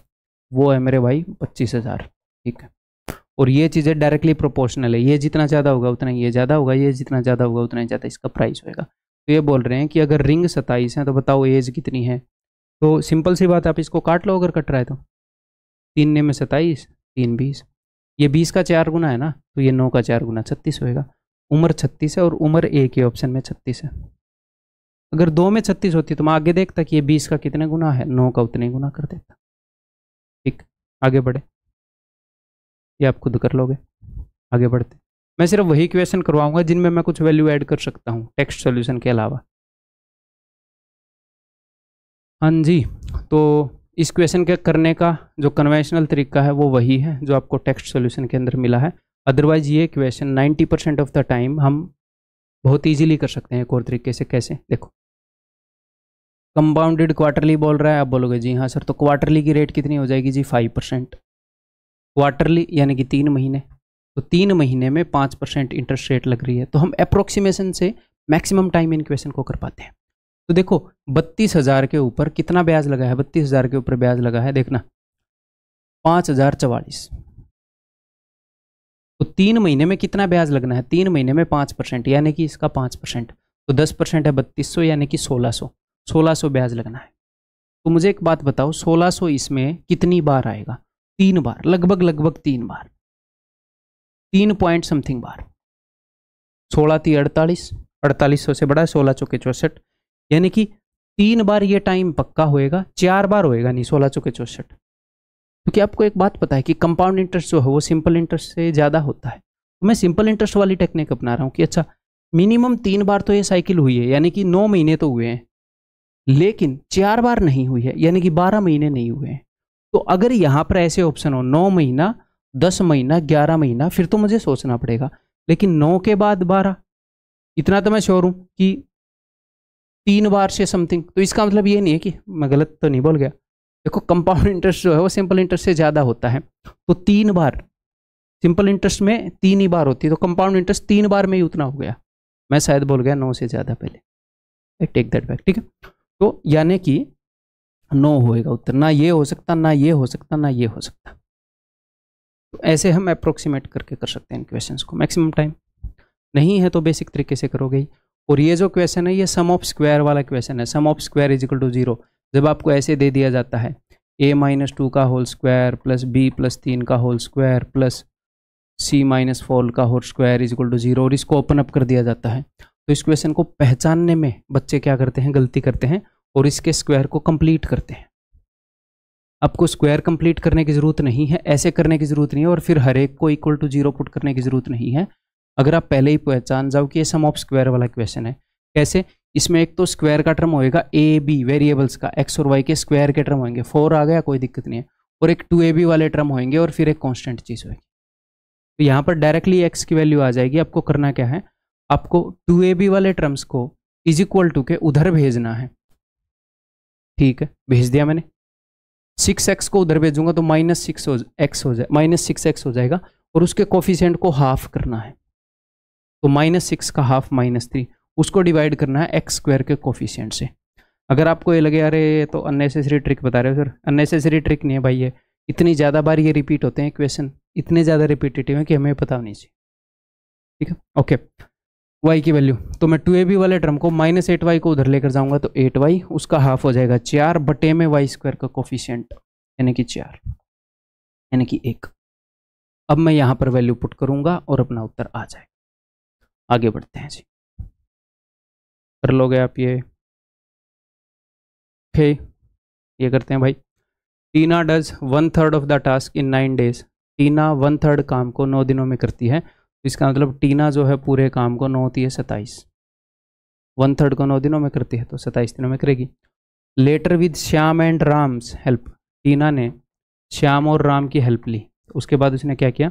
वो है मेरे भाई पच्चीस हज़ार ठीक है और ये चीज़ें डायरेक्टली प्रोपोर्शनल है ये जितना ज़्यादा होगा उतना ये ज़्यादा होगा ये जितना ज़्यादा होगा उतना ही ज़्यादा इसका प्राइस होगा तो ये बोल रहे हैं कि अगर रिंग सत्ताईस है तो बताओ एज कितनी है तो सिंपल सी बात आप इसको काट लो अगर कट रहा है तो तीन ने में सत्ताईस तीन बीस ये बीस का चार गुना है ना तो ये नौ का चार गुना छत्तीस होएगा उम्र छत्तीस है और उम्र ए के ऑप्शन में छत्तीस है अगर दो में छत्तीस होती तो मैं आगे देखता कि ये बीस का कितने गुना है नौ का उतने गुना कर देता ठीक आगे बढ़े ये आप खुद कर लोगे आगे बढ़ते मैं सिर्फ वही क्वेश्चन करवाऊंगा जिनमें मैं कुछ वैल्यू ऐड कर सकता हूँ टेक्स्ट सोल्यूशन के अलावा हाँ जी तो इस क्वेश्चन के करने का जो कन्वेंशनल तरीका है वो वही है जो आपको टेक्स्ट सोल्यूशन के अंदर मिला है अदरवाइज ये question ninety percent of the time हम बहुत ईजीली कर सकते हैं एक और तरीके से कैसे देखो कंपाउंडेड क्वार्टरली बोल रहा है आप बोलोगे जी हाँ सर तो क्वार्टरली की रेट कितनी हो जाएगी जी फाइव परसेंट क्वार्टरली यानी कि तीन महीने तो तीन महीने में पाँच परसेंट इंटरेस्ट रेट लग रही है तो हम अप्रोक्सीमेशन से मैक्सिमम टाइम इन क्वेश्चन को कर पाते हैं तो देखो बत्तीस हज़ार के ऊपर कितना ब्याज लगा है बत्तीस हज़ार के ऊपर ब्याज लगा है देखना पाँच हज़ार चवालीस तो तीन महीने में कितना ब्याज लगना है तीन महीने में पाँच परसेंट यानी कि इसका पाँच परसेंट तो दस परसेंट है बत्तीस सौ यानी कि सोलह सौ सोलह सौ ब्याज लगना है तो मुझे एक बात बताओ सोलह सौ इसमें कितनी बार आएगा तीन बार लगभग लगभग तीन बार तीन पॉइंट समथिंग बार सोलह ती अड़तालीस अड़तालीस सौ से बड़ा सोलह चौके चौसठ यानी कि तीन बार ये टाइम पक्का होएगा चार बार होएगा नहीं सोलह चौके चौसठ क्योंकि आपको एक बात पता है कि कंपाउंड इंटरेस्ट जो है वो सिंपल इंटरेस्ट से ज़्यादा होता है तो मैं सिंपल इंटरेस्ट वाली टेक्निक अपना रहा हूँ कि अच्छा मिनिमम तीन बार तो ये साइकिल हुई है यानी कि नौ महीने तो हुए हैं लेकिन चार बार नहीं हुई है यानी कि बारह महीने नहीं हुए हैं तो अगर यहाँ पर ऐसे ऑप्शन हो नौ महीना दस महीना ग्यारह महीना फिर तो मुझे सोचना पड़ेगा लेकिन नौ के बाद बारह इतना तो मैं श्योर हूँ कि तीन बार से समथिंग तो इसका मतलब ये नहीं है कि मैं गलत तो नहीं बोल गया देखो कंपाउंड इंटरेस्ट जो है वो सिंपल इंटरेस्ट से ज़्यादा होता है तो तीन बार सिंपल इंटरेस्ट में तीन ही बार होती है तो कंपाउंड इंटरेस्ट तीन बार में ही उतना हो गया मैं शायद बोल गया नौ से ज़्यादा पहले आई टेक दैट बैक ठीक है तो यानी कि नो होएगा उत्तर ना ये हो सकता ना ये हो सकता ना ये हो सकता तो ऐसे हम अप्रोक्सीमेट करके कर सकते हैं इन क्वेश्चंस को मैक्सिमम टाइम नहीं है तो बेसिक तरीके से करोगे और ये जो क्वेश्चन है ये सम ऑफ स्क्वायर वाला क्वेश्चन है sum of square is equal to zero जब आपको ऐसे दे दिया जाता है ए माइनस टू का whole square plus B plus तीन का whole square plus C minus four का whole square is equal to zero और इसको ओपन अप कर दिया जाता है तो इस क्वेश्चन को पहचानने में बच्चे क्या करते हैं गलती करते हैं और इसके स्क्वायर को कंप्लीट करते हैं आपको स्क्वायर कंप्लीट करने की ज़रूरत नहीं है ऐसे करने की ज़रूरत नहीं है और फिर हर एक को इक्वल टू जीरो पुट करने की ज़रूरत नहीं है अगर आप पहले ही पहचान जाओ कि ये सम ऑफ स्क्वायर वाला क्वेश्चन है कैसे इसमें एक तो स्क्वायर का टर्म होएगा ए बी वेरिएबल्स का एक्स और वाई के स्क्वायर के टर्म होंगे फोर आ गया कोई दिक्कत नहीं है और एक टू ए बी वाले टर्म होंगे और फिर एक कॉन्स्टेंट चीज़ होगी तो यहाँ पर डायरेक्टली एक्स की वैल्यू आ जाएगी आपको करना क्या है आपको टू ए बी वाले टर्म्स को इज इक्वल टू के उधर भेजना है ठीक है भेज दिया मैंने सिक्स एक्स को उधर भेजूंगा तो माइनस सिक्स हो एक्स हो जाए माइनस सिक्स एक्स हो जाएगा और उसके कोफिशेंट को हाफ करना है तो माइनस सिक्स का हाफ माइनस थ्री उसको डिवाइड करना है एक्स स्क्वायर के कोफिशेंट से अगर आपको ये लगे अरे तो अननेसेसरी ट्रिक बता रहे हो सर अननेसेसरी ट्रिक नहीं है भाई ये इतनी ज़्यादा बार ये रिपीट होते हैं क्वेश्चन इतने ज़्यादा रिपीटेटिव हैं कि हमें पता नहीं चाहिए ठीक है ओके वाई की वैल्यू तो मैं टू ए बी वाले टर्म को माइनस एट वाई को उधर लेकर जाऊंगा तो एट वाई उसका हाफ हो जाएगा चार बटे में वाई स्क्वायर का कोफिशियंट यानी कि चार यानी कि एक अब मैं यहां पर वैल्यू पुट करूंगा और अपना उत्तर आ जाएगा आगे बढ़ते हैं जी कर लोगे आप ये फे ये करते हैं भाई Tina does one third of the task in nine days Tina one third काम को नौ दिनों में करती है इसका मतलब टीना जो है पूरे काम को नौ होती है सताइस वन थर्ड को नौ दिनों में करती है तो सताइस दिनों में करेगी later with Shyam and Ram's help Tina ने श्याम और राम की हेल्प ली उसके बाद उसने क्या किया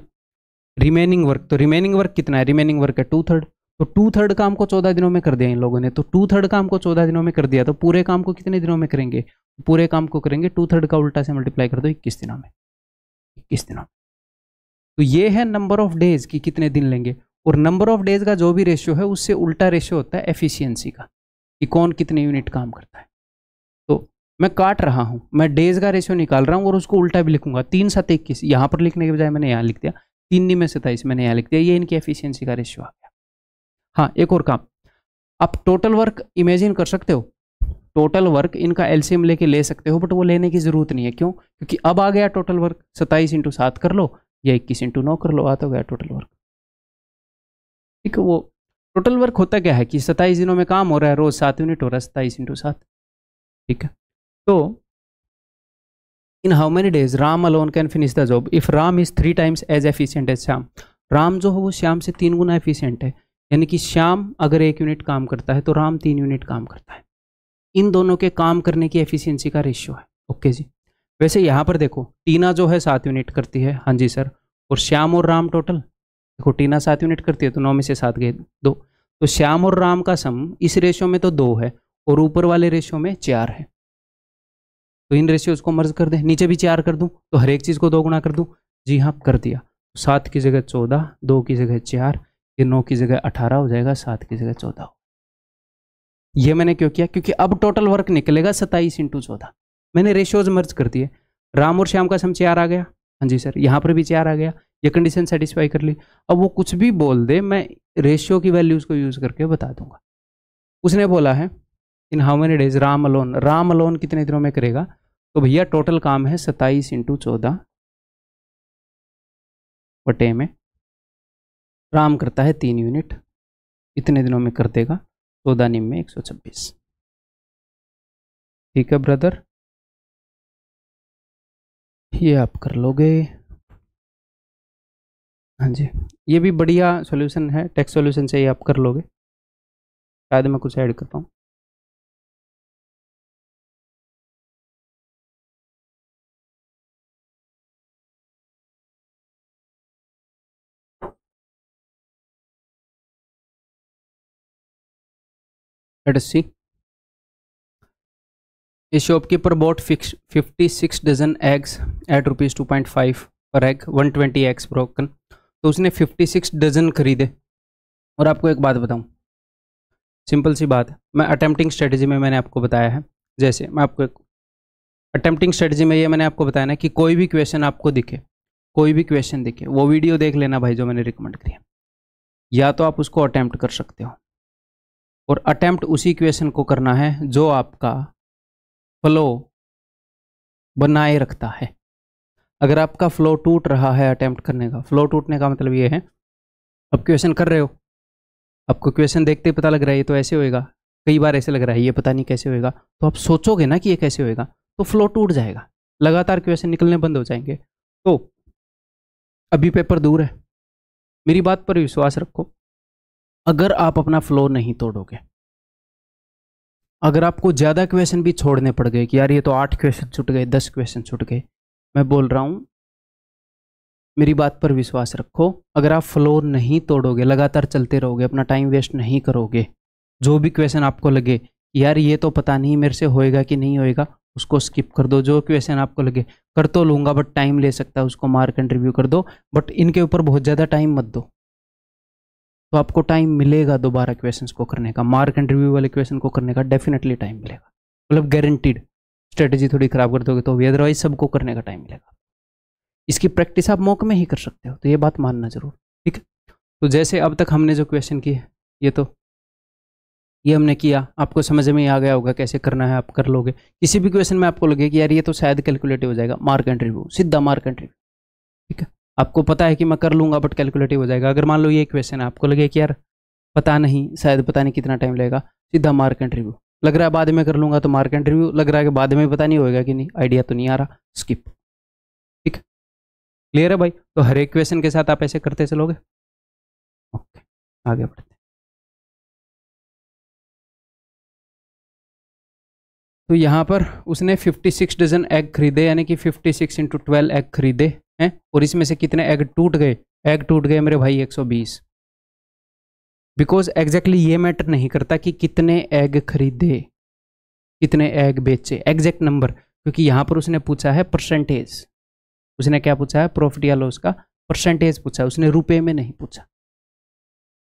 रिमेनिंग वर्क तो रिमेनिंग वर्क कितना है रिमेनिंग वर्क है टू थर्ड तो टू थर्ड काम को चौदह दिनों में कर दिया इन लोगों ने तो टू थर्ड काम को चौदह दिनों में कर दिया तो पूरे काम को कितने दिनों में करेंगे पूरे काम को करेंगे टू थर्ड का उल्टा से मल्टीप्लाई कर दो इक्कीस दिनों में इक्कीस दिनों में तो ये है नंबर ऑफ डेज कि कितने दिन लेंगे और नंबर ऑफ डेज का जो भी रेशियो है उससे उल्टा रेशियो होता है एफिशिएंसी का कि कौन कितने यूनिट काम करता है तो मैं काट रहा हूँ मैं डेज का रेशियो निकाल रहा हूँ और उसको उल्टा भी लिखूंगा तीन सात इक्कीस यहाँ पर लिखने के बजाय मैंने यहाँ लिख दिया तीन दिन में सताइस मैंने यहाँ लिख दिया ये इनकी एफिशियंसी का रेशियो आ गया हाँ एक और काम आप टोटल वर्क इमेजिन कर सकते हो टोटल वर्क इनका एलसीएम लेके ले सकते हो बट वो लेने की ज़रूरत नहीं है क्यों क्योंकि अब आ गया टोटल वर्क सत्ताईस इंटू सात कर लो या इक्कीस इंटू नौ कर लो आता तो गया टोटल वर्क ठीक है वो टोटल वर्क होता क्या है कि सत्ताईस दिनों में काम हो रहा है रोज सात यूनिट हो रहा है सत्ताईस इंटू सात ठीक है तो in how many days Ram alone can finish the job if Ram is three times as efficient as Shyam Ram जो है वो श्याम से तीन गुना एफिशियंट है यानी कि श्याम अगर एक यूनिट काम करता है तो राम तीन यूनिट काम करता है इन दोनों के काम करने की एफिशियंसी का रेशियो है ओके जी वैसे यहाँ पर देखो टीना जो है सात यूनिट करती है हाँ जी सर और श्याम और राम टोटल देखो टीना सात यूनिट करती है तो नौ में से सात गए दो तो श्याम और राम का सम इस रेशियो में तो दो है और ऊपर वाले रेशियो में चार है तो इन रेशियोज को मर्ज कर दें नीचे भी चार कर दूँ तो हर एक चीज़ को दो गुणा कर दूँ जी हाँ कर दिया सात की जगह चौदह दो की जगह चार ये नौ की जगह अठारह हो जाएगा सात की जगह चौदह ये मैंने क्यों किया क्योंकि अब टोटल वर्क निकलेगा सत्ताईस इंटू चौदह मैंने रेशियोज मर्ज कर दिए राम और श्याम का सम चार आ गया हाँ जी सर यहाँ पर भी चार आ गया ये कंडीशन सेटिस्फाई कर ली अब वो कुछ भी बोल दे मैं रेशियो की वैल्यूज़ को यूज़ करके बता दूंगा उसने बोला है in how many days Ram alone Ram alone कितने दिनों में करेगा तो भैया टोटल काम है सत्ताईस इंटू चौदह बटे में राम करता है तीन यूनिट इतने दिनों में कर देगा चौदह निम में एक सौ छब्बीस ठीक है ब्रदर ये आप कर लोगे हाँ जी ये भी बढ़िया सॉल्यूशन है टेक्स सॉल्यूशन से ये आप कर लोगे शायद मैं कुछ ऐड कर पाऊँ let us see इस shopkeeper bought fix fifty six dozen eggs at rupees two point five per egg one twenty eggs broken तो उसने फिफ्टी सिक्स डजन खरीदे और आपको एक बात बताऊं सिंपल सी बात है मैं अटैम्प्टिंग स्ट्रेटजी में मैंने आपको बताया है जैसे मैं आपको एक अटैम्प्टिंग स्ट्रेटजी में ये मैंने आपको बताया ना कि कोई भी क्वेश्चन आपको दिखे कोई भी क्वेश्चन दिखे वो वीडियो देख लेना भाई जो मैंने रिकमेंड किया या तो आप उसको अटैम्प्ट कर सकते हो और अटैम्प्ट उसी क्वेश्चन को करना है जो आपका फ्लो बनाए रखता है अगर आपका फ्लो टूट रहा है अटैम्प्ट करने का फ्लो टूटने का मतलब ये है आप क्वेश्चन कर रहे हो आपको क्वेश्चन देखते ही पता लग रहा है ये तो ऐसे होएगा कई बार ऐसे लग रहा है ये पता नहीं कैसे होएगा तो आप सोचोगे ना कि ये कैसे होएगा तो फ्लो टूट जाएगा लगातार क्वेश्चन निकलने बंद हो जाएंगे तो अभी पेपर दूर है मेरी बात पर विश्वास रखो अगर आप अपना फ्लो नहीं तोड़ोगे अगर आपको ज़्यादा क्वेश्चन भी छोड़ने पड़ गए कि यार ये तो आठ क्वेश्चन छूट गए दस क्वेश्चन छूट गए मैं बोल रहा हूँ मेरी बात पर विश्वास रखो अगर आप फ्लोर नहीं तोड़ोगे लगातार चलते रहोगे अपना टाइम वेस्ट नहीं करोगे जो भी क्वेश्चन आपको लगे यार ये तो पता नहीं मेरे से होएगा कि नहीं होएगा उसको स्किप कर दो जो क्वेश्चन आपको लगे कर तो लूँगा बट टाइम ले सकता है उसको मार्क एंड रिव्यू कर दो बट इनके ऊपर बहुत ज़्यादा टाइम मत दो तो आपको टाइम मिलेगा दोबारा क्वेश्चंस को करने का मार्क एंड रिव्यू वाले क्वेश्चन को करने का डेफिनेटली टाइम मिलेगा मतलब गारंटीड स्ट्रेटजी थोड़ी ख़राब कर दोगे तो भी अदरवाइज सबको करने का टाइम मिलेगा इसकी प्रैक्टिस आप मौके में ही कर सकते हो तो ये बात मानना जरूर ठीक है तो जैसे अब तक हमने जो क्वेश्चन किए ये तो ये हमने किया आपको समझ में ही आ गया होगा कैसे करना है आप कर लोगे किसी भी क्वेश्चन में आपको लगे कि यार ये तो शायद कैलकुलेटिव हो जाएगा मार्क एंड रिव्यू सीधा मार्क एंड रिव्यू ठीक है आपको पता है कि मैं कर लूँगा बट कैलकुलेटिव हो जाएगा अगर मान लो ये क्वेश्चन है आपको लगे कि यार पता नहीं शायद पता नहीं कितना टाइम लगेगा सीधा मार्क एंड रिव्यू लग रहा है बाद में कर लूँगा तो मार्क एंड रिव्यू लग रहा है कि बाद में पता नहीं होगा कि नहीं आइडिया तो नहीं आ रहा स्किप ठीक क्लियर है भाई तो हर एक क्वेश्चन के साथ आप ऐसे करते चलोगे ओके आगे बढ़ते तो यहाँ पर उसने 56 डजन एग खरीदे यानी कि 56 सिक्स इंटू ट्वेल्व एग खरीदे हैं और इसमें से कितने एग टूट गए एग टूट गए मेरे भाई 120 बिकॉज एग्जैक्टली ये मैटर नहीं करता कि कितने एग खरीदे कितने एग बेचे एग्जैक्ट नंबर क्योंकि यहाँ पर उसने पूछा है परसेंटेज उसने क्या पूछा है प्रॉफिट या लॉस का परसेंटेज पूछा उसने रुपए में नहीं पूछा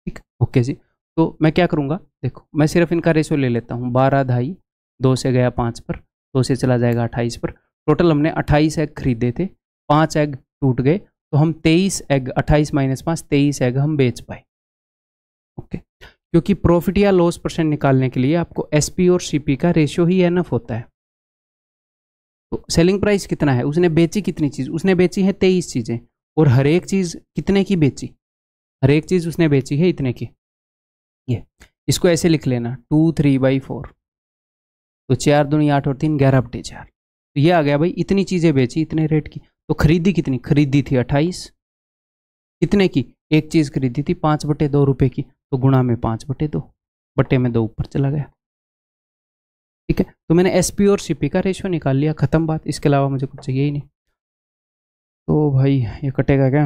ठीक ओके जी तो मैं क्या करूँगा देखो मैं सिर्फ इनका रेशो ले लेता हूँ बारह ढाई दो से गया पाँच पर दो से चला जाएगा अट्ठाईस पर टोटल हमने अट्ठाईस एग खरीदे थे पाँच एग टूट गए तो हम तेईस एग अट्ठाईस माइनस पाँच तेईस एग हम बेच पाए ओके क्योंकि प्रॉफिट या लॉस परसेंट निकालने के लिए आपको एस और सी का रेशियो ही एनफ होता है तो सेलिंग प्राइस कितना है उसने बेची कितनी चीज़ उसने बेची है तेईस चीज़ें और हर एक चीज़ कितने की बेची हर एक चीज़ उसने बेची है इतने की ये इसको ऐसे लिख लेना टू थ्री बाई फोर तो चार दूनी आठ और तीन ग्यारह बटे चार तो ये आ गया भाई इतनी चीज़ें बेची इतने रेट की तो खरीदी कितनी खरीदी थी अट्ठाईस कितने की एक चीज़ खरीदी थी पाँच बटे दो रुपये की तो गुणा में पाँच बटे दो बटे में दो ऊपर चला गया ठीक है तो मैंने एस पी और सीपी का रेशियो निकाल लिया ख़त्म बात इसके अलावा मुझे कुछ चाहिए ही नहीं तो भाई ये कटेगा क्या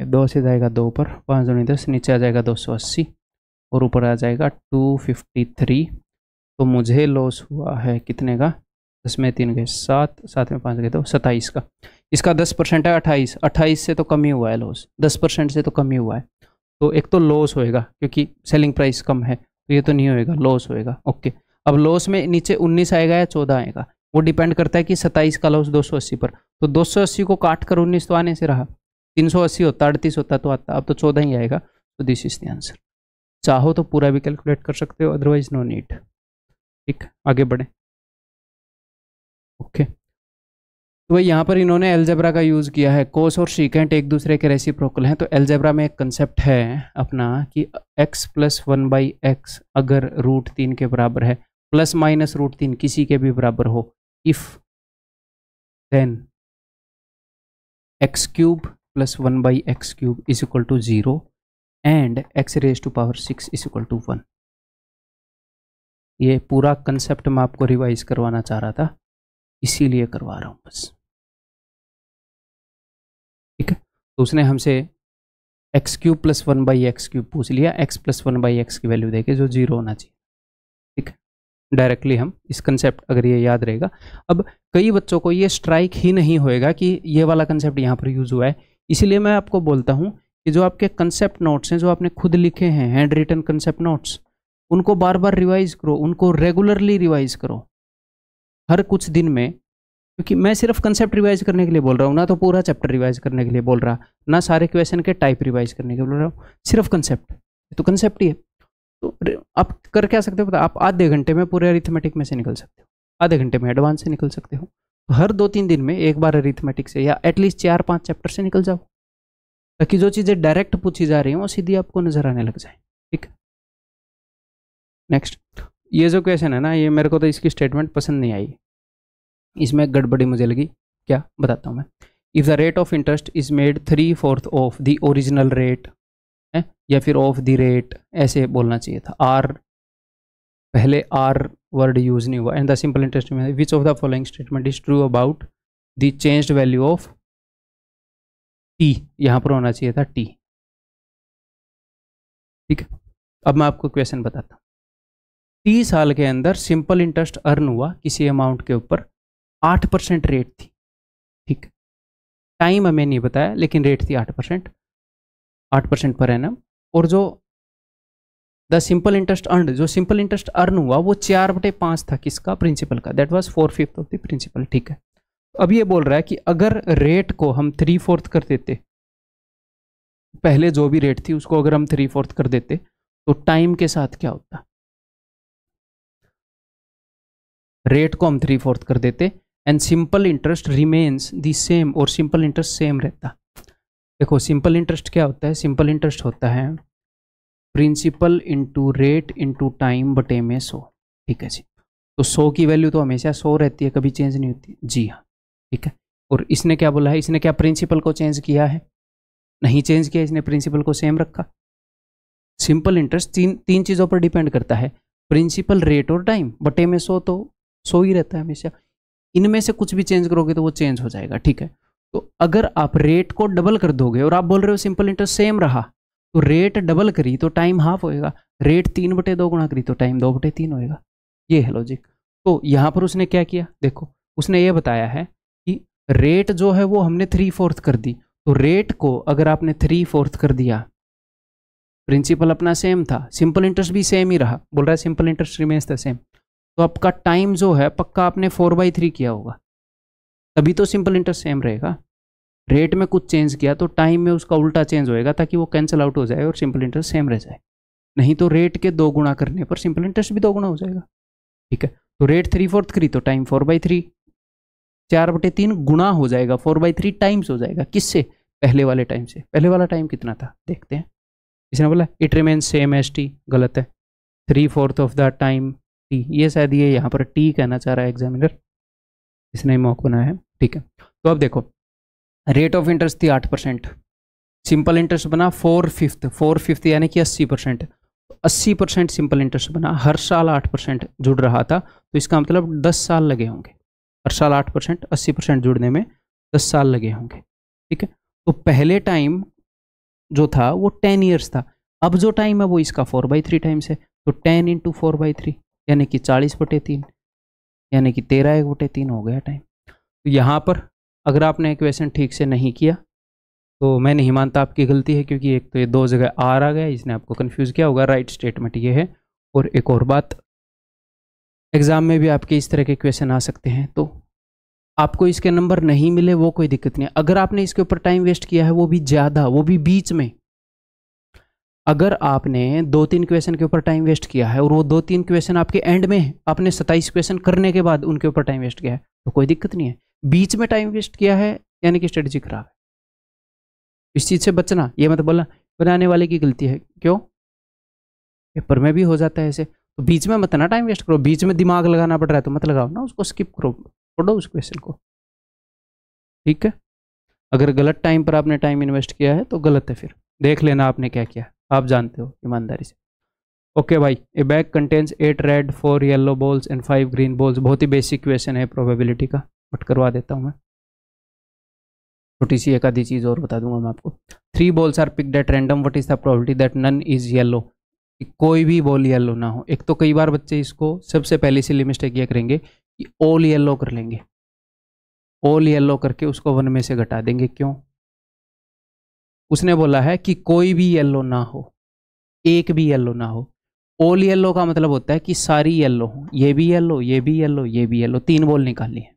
ये दो से जाएगा दो ऊपर पाँच जोड़ी दस नीचे आ जाएगा दो सौ अस्सी और ऊपर आ जाएगा टू फिफ्टी थ्री तो मुझे लॉस हुआ है कितने का दस में तीन गए सात सात में पाँच गए तो सत्ताईस का इसका दस परसेंट है अट्ठाईस अट्ठाईस से तो कम ही हुआ है लॉस दस परसेंट से तो कम ही हुआ है तो एक तो लॉस होएगा क्योंकि सेलिंग प्राइस कम है तो ये तो नहीं होएगा लॉस होएगा ओके अब लॉस में नीचे उन्नीस आएगा या चौदह आएगा वो डिपेंड करता है कि सत्ताईस का लॉस दो सौ अस्सी पर तो दो सौ अस्सी को काट कर उन्नीस तो आने से रहा तीन सौ अस्सी होता अड़तीस होता तो आता अब तो चौदह ही आएगा तो दिस इज द आंसर चाहो तो पूरा भी कैलकुलेट कर सकते हो अदरवाइज नो नीड ठीक आगे बढ़े तो भाई यहाँ पर इन्होंने एल्जेब्रा का यूज़ किया है कोस और सीकेंट एक दूसरे के प्रोकल हैं तो एल्जेब्रा में एक कंसेप्ट है अपना कि x plus one by x अगर रूट तीन के बराबर है प्लस माइनस रूट तीन किसी के भी बराबर हो if then x cube plus one by x cube is equal to zero and x raise to power six is equal to one ये पूरा कंसेप्ट मैं आपको रिवाइज करवाना चाह रहा था इसीलिए करवा रहा हूँ बस तो उसने हमसे x cube plus one by x cube पूछ लिया x plus one by x की वैल्यू देखे जो जीरो होना चाहिए ठीक है डायरेक्टली हम इस कंसेप्ट अगर ये याद रहेगा अब कई बच्चों को ये स्ट्राइक ही नहीं होएगा कि ये वाला कंसेप्ट यहाँ पर यूज़ हुआ है इसीलिए मैं आपको बोलता हूँ कि जो आपके कंसेप्ट नोट्स हैं जो आपने खुद लिखे हैं हैंड रिटन कंसेप्ट नोट्स उनको बार बार रिवाइज करो उनको रेगुलरली रिवाइज करो हर कुछ दिन में क्योंकि मैं सिर्फ कंसेप्ट रिवाइज करने के लिए बोल रहा हूँ ना तो पूरा चैप्टर रिवाइज करने के लिए बोल रहा ना सारे क्वेश्चन के टाइप रिवाइज करने के लिए बोल रहा हूँ सिर्फ कंसेप्ट तो कंसेप्ट ही है तो आप कर क्या सकते हो पता आप आधे घंटे में पूरे अरिथमेटिक में से निकल सकते हो आधे घंटे में एडवांस से निकल सकते हो तो हर दो तीन दिन में एक बार अरिथमेटिक से या एटलीस्ट चार पाँच चैप्टर से निकल जाओ ताकि जो चीज़ें डायरेक्ट पूछी जा रही हैं वो सीधी आपको नज़र आने लग जाए ठीक नेक्स्ट ये जो क्वेश्चन है ना ये मेरे को तो इसकी स्टेटमेंट पसंद नहीं आई इसमें गड़बड़ी मुझे लगी क्या बताता हूँ मैं if the rate of interest is made three fourth of the original rate है या फिर ऑफ द रेट ऐसे बोलना चाहिए था आर पहले आर वर्ड यूज़ नहीं हुआ एंड द सिंपल इंटरेस्ट में which of the following statement is true about the change value of T यहाँ पर होना चाहिए था टी ठीक है अब मैं आपको क्वेश्चन बताता हूँ तीस साल के अंदर सिंपल इंटरेस्ट अर्न हुआ किसी अमाउंट के ऊपर आठ परसेंट रेट थी ठीक टाइम हमें नहीं बताया लेकिन रेट थी आठ परसेंट आठ परसेंट पर एनम और जो द सिंपल इंटरेस्ट अर्न जो सिंपल इंटरेस्ट अर्न हुआ वो चार बटे पाँच था किसका प्रिंसिपल का that was four fifth of the principal ठीक है अब ये बोल रहा है कि अगर रेट को हम थ्री फोर्थ कर देते पहले जो भी रेट थी उसको अगर हम थ्री फोर्थ कर देते तो टाइम के साथ क्या होता रेट को हम थ्री फोर्थ कर देते and simple interest remains the same और सिंपल इंटरेस्ट सेम रहता देखो सिंपल इंटरेस्ट क्या होता है सिंपल इंटरेस्ट होता है principal into rate into time बटे में सो ठीक है जी तो सो की वैल्यू तो हमेशा सौ रहती है कभी चेंज नहीं होती जी हाँ ठीक है और इसने क्या बोला है इसने क्या प्रिंसिपल को चेंज किया है नहीं चेंज किया इसने प्रिंसिपल को सेम रखा सिंपल इंटरेस्ट तीन तीन चीज़ों पर डिपेंड करता है प्रिंसिपल रेट और टाइम बटे में सो तो सो ही रहता है हमेशा इनमें से कुछ भी चेंज करोगे तो वो चेंज हो जाएगा ठीक है तो अगर आप रेट को डबल कर दोगे और आप बोल रहे हो सिंपल इंटरेस्ट सेम रहा तो रेट डबल करी तो टाइम हाफ होएगा रेट तीन बटे दो गुणा करी तो टाइम दो बटे तीन होएगा ये है लॉजिक तो यहाँ पर उसने क्या किया देखो उसने ये बताया है कि रेट जो है वो हमने थ्री फोर्थ कर दी तो रेट को अगर आपने थ्री फोर्थ कर दिया प्रिंसिपल अपना सेम था सिंपल इंटरेस्ट भी सेम ही रहा बोल रहा है simple interest remains the same तो आपका टाइम जो है पक्का आपने फोर बाई थ्री किया होगा तभी तो सिंपल इंटरेस्ट सेम रहेगा रेट में कुछ चेंज किया तो टाइम में उसका उल्टा चेंज होएगा ताकि वो कैंसिल आउट हो जाए और सिंपल इंटरेस्ट सेम रह जाए नहीं तो रेट के दो गुणा करने पर सिंपल इंटरेस्ट भी दो गुणा हो जाएगा ठीक है तो रेट थ्री फोर्थ थ्री तो टाइम फोर बाई थ्री चार बटे तीन गुणा हो जाएगा फोर बाई थ्री टाइम्स हो जाएगा किससे पहले वाले टाइम से पहले वाला टाइम कितना था देखते हैं इसने बोला it remains same S T गलत है three fourth of the time T ये शायद ये यहाँ पर टी कहना चाह रहा है एग्जामिनर इसने मॉक बनाया है ठीक है तो अब देखो रेट ऑफ इंटरेस्ट थी आठ परसेंट सिंपल इंटरेस्ट बना फोर फिफ्थ फोर फिफ्थ यानी कि अस्सी परसेंट अस्सी परसेंट सिंपल इंटरेस्ट बना हर साल आठ परसेंट जुड़ रहा था तो इसका मतलब दस साल लगे होंगे हर साल आठ परसेंट अस्सी परसेंट जुड़ने में दस साल लगे होंगे ठीक है तो पहले टाइम जो था वो टेन ईयर्स था अब जो टाइम है वो इसका फोर बाई थ्री टाइम्स है तो ten into four by three यानी कि चालीस बटे तीन यानी कि तेरह एक बटे तीन हो गया टाइम तो यहाँ पर अगर आपने इक्वेशन ठीक से नहीं किया तो मैं नहीं मानता आपकी गलती है क्योंकि एक तो ये दो जगह आर आ गया इसने आपको कन्फ्यूज़ किया होगा राइट स्टेटमेंट ये है और एक और बात एग्ज़ाम में भी आपके इस तरह के क्वेश्चन आ सकते हैं तो आपको इसके नंबर नहीं मिले वो कोई दिक्कत नहीं अगर आपने इसके ऊपर टाइम वेस्ट किया है वो भी ज़्यादा वो भी बीच में अगर आपने दो तीन क्वेश्चन के ऊपर टाइम वेस्ट किया है और वो दो तीन क्वेश्चन आपके एंड में है आपने सत्ताईस क्वेश्चन करने के बाद उनके ऊपर टाइम वेस्ट किया है तो कोई दिक्कत नहीं है बीच में टाइम वेस्ट किया है यानी कि स्ट्रेटजी खराब है इस चीज़ से बचना ये मतलब बोलना बनाने वाले की गलती है क्यों पेपर में भी हो जाता है ऐसे तो बीच में मत ना टाइम वेस्ट करो बीच में दिमाग लगाना पड़ रहा है तो मत लगाओ ना उसको स्किप करो छोड़ो उस क्वेश्चन को ठीक है अगर गलत टाइम पर आपने टाइम इन्वेस्ट किया है तो गलत है फिर देख लेना आपने क्या किया आप जानते हो ईमानदारी से ओके okay भाई a bag contains eight red four yellow balls and five green balls बहुत ही बेसिक क्वेश्चन है प्रोबेबिलिटी का बट करवा देता हूँ मैं छोटी सी एक आधी चीज़ और बता दूंगा मैं आपको three balls are picked at random what is the probability that none is yellow कोई भी बॉल येलो ना हो एक तो कई बार बच्चे इसको सबसे पहले इसीलिए मिस्टेक ये करेंगे कि ऑल येलो कर लेंगे ऑल येलो करके उसको वन में से घटा देंगे क्यों उसने बोला है कि कोई भी येल्लो ना हो एक भी येल्लो ना हो ऑल येल्लो का मतलब होता है कि सारी येल्लो हो ये भी येल्लो ये भी येल्लो ये भी येल्लो तीन बॉल निकालनी है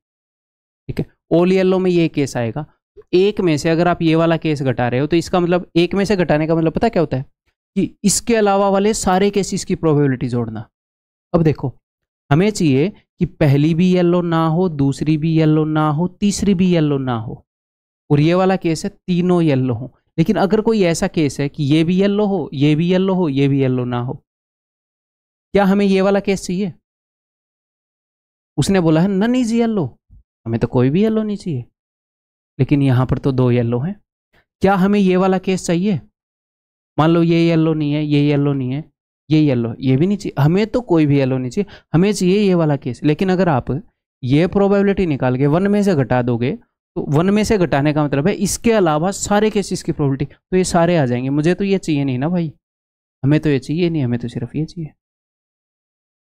ठीक है ऑल येल्लो में ये केस आएगा एक में से अगर आप ये वाला केस घटा रहे हो तो इसका मतलब एक में से घटाने का मतलब पता क्या होता है कि इसके अलावा वाले सारे केसेस की प्रोबेबिलिटी जोड़ना अब देखो हमें चाहिए कि पहली भी येल्लो ना हो दूसरी भी येल्लो ना हो तीसरी भी येल्लो ना हो और ये वाला केस है तीनों येल्लो हो लेकिन अगर कोई ऐसा केस है कि ये भी येल्लो हो ये भी येल्लो हो ये भी येल्लो ना हो क्या हमें ये वाला केस चाहिए उसने बोला है नन इज येल्लो हमें तो कोई भी येल्लो नहीं चाहिए लेकिन यहां पर तो दो येल्लो हैं क्या हमें ये वाला केस चाहिए मान लो ये येल्लो नहीं है ये येल्लो नहीं है ये येल्लो ये भी नहीं चाहिए हमें तो कोई भी येल्लो नहीं चाहिए हमें चाहिए ये वाला केस लेकिन अगर आप ये प्रोबेबिलिटी निकाल के वन में से घटा दोगे तो वन में से घटाने का मतलब है इसके अलावा सारे केसेस की प्रॉबिलिटी तो ये सारे आ जाएंगे मुझे तो ये चाहिए नहीं ना भाई हमें तो ये चाहिए नहीं हमें तो सिर्फ ये चाहिए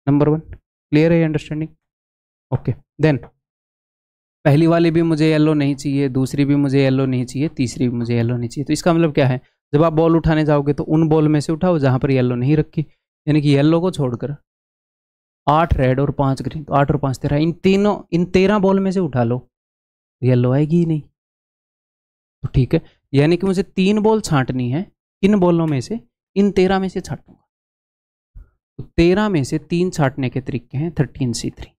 नंबर वन क्लियर है अंडरस्टैंडिंग ओके देन पहली वाली भी मुझे येलो नहीं चाहिए दूसरी भी मुझे येलो नहीं चाहिए तीसरी भी मुझे येलो नहीं चाहिए तो इसका मतलब क्या है जब आप बॉल उठाने जाओगे तो उन बॉल में से उठाओ जहाँ पर येलो नहीं रखी यानी कि येलो को छोड़कर आठ रेड और पाँच ग्रीन तो आठ और पाँच तेरह इन तीनों इन तेरह बॉल में से उठा लो येलो आएगी ही नहीं तो ठीक है यानी कि मुझे तीन बॉल छांटनी है किन बॉलों में से इन तेरह में से छांटूंगा तो तेरह में से तीन छाटने के तरीके हैं थर्टीन सी थ्री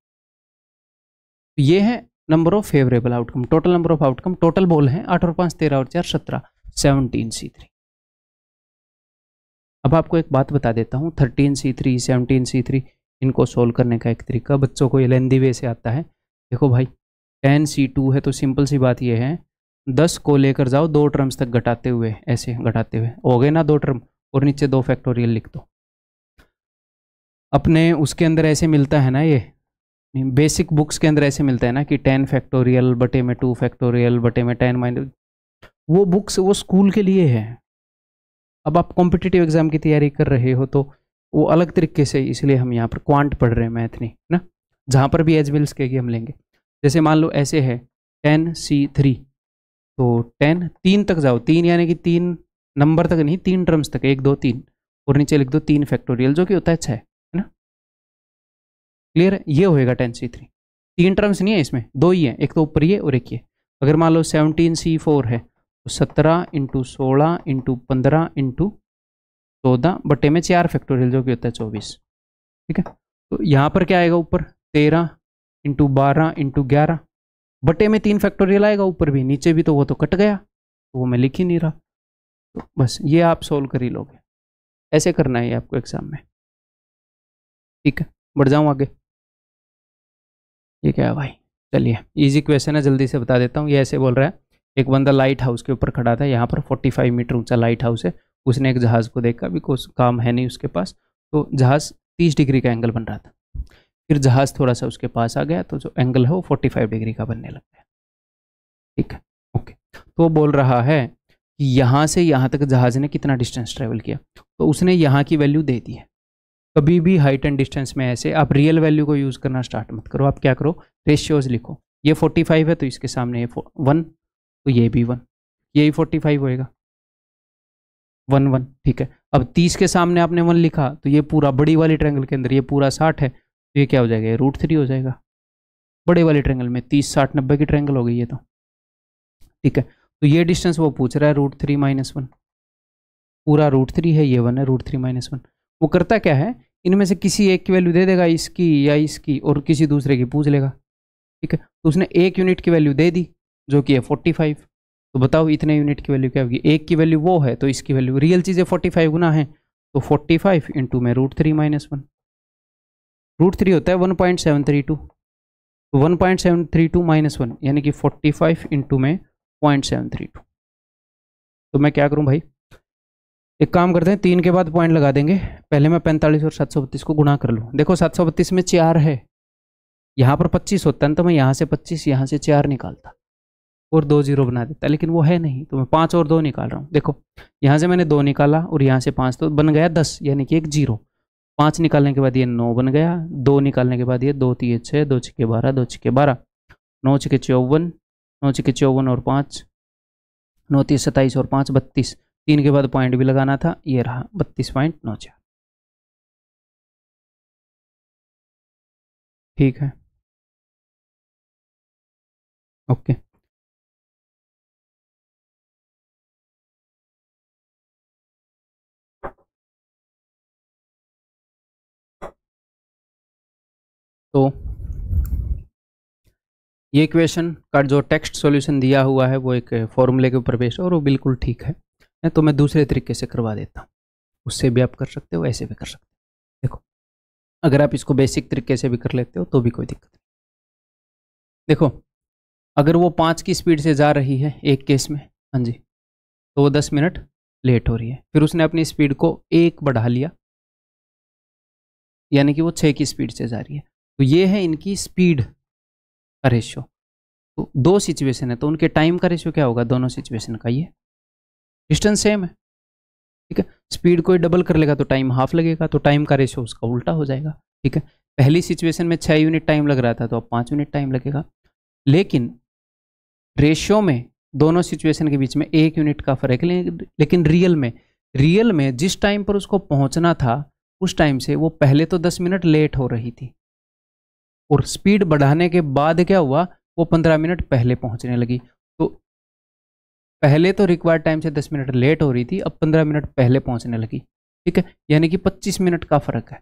ये है number of favourable outcome total number of outcome total ball है आठ और पांच तेरह और चार सत्रह सेवनटीन सी थ्री अब आपको एक बात बता देता हूं thirteen C three seventeen C three इनको सोल्व करने का एक तरीका बच्चों को ये लेंदी वे से आता है देखो भाई टेन सी टू है तो सिंपल सी बात यह है दस को लेकर जाओ दो टर्म्स तक घटाते हुए ऐसे घटाते हुए हो गए ना दो टर्म और नीचे दो फैक्टोरियल लिख दो अपने उसके अंदर ऐसे मिलता है ना ये बेसिक बुक्स के अंदर ऐसे मिलता है ना कि टेन फैक्टोरियल बटे में टू फैक्टोरियल बटे में टेन माइनस वो बुक्स वो स्कूल के लिए है अब आप कॉम्पिटिटिव एग्ज़ाम की तैयारी कर रहे हो तो वो अलग तरीके से इसलिए हम यहाँ पर क्वांट पढ़ रहे हैं मैथ नहीं ना जहाँ पर भी एज मिल्स के हम लेंगे जैसे मान लो ऐसे है टेन सी थ्री तो टेन तीन तक जाओ तीन यानी कि तीन नंबर तक नहीं तीन टर्म्स तक एक दो तीन और नीचे लिख दो तीन फैक्टोरियल जो कि होता है छः है ना क्लियर ये होएगा टेन सी थ्री तीन टर्म्स नहीं है इसमें दो ही हैं एक तो ऊपर ये और एक ये अगर मान लो सेवनटीन सी फोर है तो सत्रह इंटू सोलह इंटू पंद्रह इंटू चौदह बटे में चार फैक्टोरियल जो कि होता है चौबीस ठीक है तो यहाँ पर क्या आएगा ऊपर तेरह इंटू बारह इंटू ग्यारह बटे में तीन फैक्टोरियल आएगा ऊपर भी नीचे भी तो वो तो कट गया तो वो मैं लिख ही नहीं रहा तो बस ये आप सोल्व कर ही लोगे ऐसे करना है आपको एग्जाम में ठीक है बढ़ जाऊँ आगे ये क्या है भाई चलिए इजी क्वेश्चन है जल्दी से बता देता हूँ ये ऐसे बोल रहा है एक बंदा लाइट हाउस के ऊपर खड़ा था यहाँ पर 45 मीटर ऊंचा लाइट हाउस है उसने एक जहाज़ को देखा भी कुछ काम है नहीं उसके पास तो जहाज़ 30 डिग्री का एंगल बन रहा था फिर जहाज़ थोड़ा सा उसके पास आ गया तो जो एंगल है वो 45 डिग्री का बनने लग गया ठीक है ओके तो बोल रहा है कि यहाँ से यहाँ तक जहाज़ ने कितना डिस्टेंस ट्रेवल किया तो उसने यहाँ की वैल्यू दे दी है कभी भी हाइट एंड डिस्टेंस में ऐसे आप रियल वैल्यू को यूज़ करना स्टार्ट मत करो आप क्या करो रेशियोज लिखो ये 45 है तो इसके सामने ये वन तो ये भी वन यही 45 होएगा वन वन ठीक है अब 30 के सामने आपने वन लिखा तो ये पूरा बड़ी वाली ट्रैंगल के अंदर ये पूरा 60 है तो ये क्या हो जाएगा रूट थ्री हो जाएगा बड़े वाले ट्रेंगल में तीस साठ नब्बे की ट्रेंगल हो गई ये तो ठीक है तो ये डिस्टेंस वो पूछ रहा है रूट थ्री माइनस वन पूरा रूट थ्री है ये वन है रूट थ्री माइनस वन वो करता क्या है इनमें से किसी एक की वैल्यू दे देगा इसकी या इसकी और किसी दूसरे की पूछ लेगा ठीक है तो उसने एक यूनिट की वैल्यू दे दी जो कि है फोर्टी फाइव तो बताओ इतने यूनिट की वैल्यू क्या होगी एक की वैल्यू वो है तो इसकी वैल्यू रियल चीज़ें फोर्टी फाइव गुना है तो फोर्टी फाइव इंटू में root three minus one root three होता है one point seven three two तो one point seven three two minus one यानी कि फोर्टी फाइव इंटू में पॉइंट सेवन थ्री टू तो मैं क्या करूं भाई एक काम करते हैं तीन के बाद पॉइंट लगा देंगे पहले मैं पैंतालीस और सात सौ बत्तीस को गुणा कर लूँ देखो सात सौ बत्तीस में चार है यहाँ पर पच्चीस होता है तो मैं यहाँ से पच्चीस यहाँ से चार निकालता और दो जीरो बना देता लेकिन वो है नहीं तो मैं पाँच और दो निकाल रहा हूँ देखो यहाँ से मैंने दो निकाला और यहाँ से पाँच तो बन गया दस यानी कि एक जीरो पाँच निकालने के बाद ये नौ बन गया दो निकालने के बाद ये दो तीन तो छः दो छिके बारह दो छिके बारह नौ छिके चौवन नौ छिके चौवन और पाँच नौ तीस सत्ताईस और पाँच बत्तीस तीन के बाद पॉइंट भी लगाना था ये रहा बत्तीस पॉइंट नौ चार ठीक है ओके तो ये क्वेश्चन का जो टेक्स्ट सॉल्यूशन दिया हुआ है वो एक फॉर्मूले के ऊपर बेस्ट और वो बिल्कुल ठीक है तो मैं दूसरे तरीके से करवा देता हूँ उससे भी आप कर सकते हो ऐसे भी कर सकते हो देखो अगर आप इसको बेसिक तरीके से भी कर लेते हो तो भी कोई दिक्कत नहीं देखो अगर वो पाँच की स्पीड से जा रही है एक केस में हाँ जी तो वो दस मिनट लेट हो रही है फिर उसने अपनी स्पीड को एक बढ़ा लिया यानी कि वो छः की स्पीड से जा रही है तो ये है इनकी स्पीड का रेशियो तो दो सिचुएशन है तो उनके टाइम का रेशियो क्या होगा दोनों सिचुएशन का ये डिस्टेंस सेम है ठीक है स्पीड कोई डबल कर लेगा तो टाइम हाफ लगेगा तो टाइम का रेशियो उसका उल्टा हो जाएगा ठीक है पहली सिचुएशन में छः यूनिट टाइम लग रहा था तो अब पाँच यूनिट टाइम लगेगा लेकिन रेशियो में दोनों सिचुएशन के बीच में एक यूनिट का फर्क है लेकिन रियल में रियल में जिस टाइम पर उसको पहुंचना था उस टाइम से वो पहले तो दस मिनट लेट हो रही थी और स्पीड बढ़ाने के बाद क्या हुआ वो पंद्रह मिनट पहले पहुंचने लगी तो पहले तो रिक्वायर्ड टाइम से दस मिनट लेट हो रही थी अब पंद्रह मिनट पहले पहुंचने लगी ठीक है यानी कि पच्चीस मिनट का फ़र्क है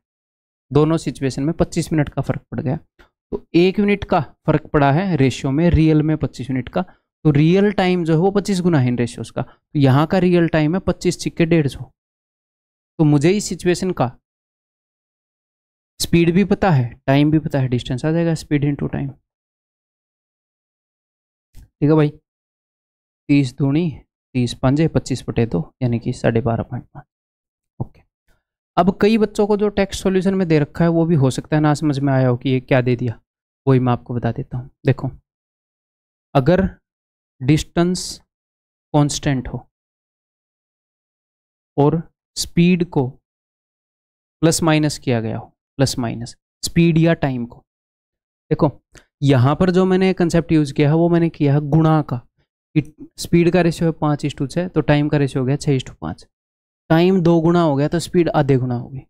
दोनों सिचुएशन में पच्चीस मिनट का फ़र्क पड़ गया तो एक यूनिट का फ़र्क पड़ा है रेशियो में रियल में पच्चीस यूनिट का तो रियल टाइम जो है वो पच्चीस गुना है इन रेशियोज का तो यहाँ का रियल टाइम है पच्चीस छिक्के डेढ़ सौ तो मुझे इस सिचुएशन का स्पीड भी पता है टाइम भी पता है डिस्टेंस आ जाएगा स्पीड टू टाइम ठीक है भाई तीस दूनी तीस पंजे पच्चीस पटे दो यानी कि साढ़े बारह पॉइंट पाँच ओके अब कई बच्चों को जो टेक्स सॉल्यूशन में दे रखा है वो भी हो सकता है ना समझ में आया हो कि ये क्या दे दिया वही मैं आपको बता देता हूँ देखो अगर डिस्टेंस कॉन्स्टेंट हो और स्पीड को प्लस माइनस किया गया हो प्लस माइनस स्पीड या टाइम को देखो यहाँ पर जो मैंने कंसेप्ट यूज़ किया है वो मैंने किया है गुणा का स्पीड का रेशियो है पाँच इस टू छः तो टाइम का रेशियो हो गया छः इस टू पाँच टाइम दो गुना हो गया तो स्पीड आधे गुना होगी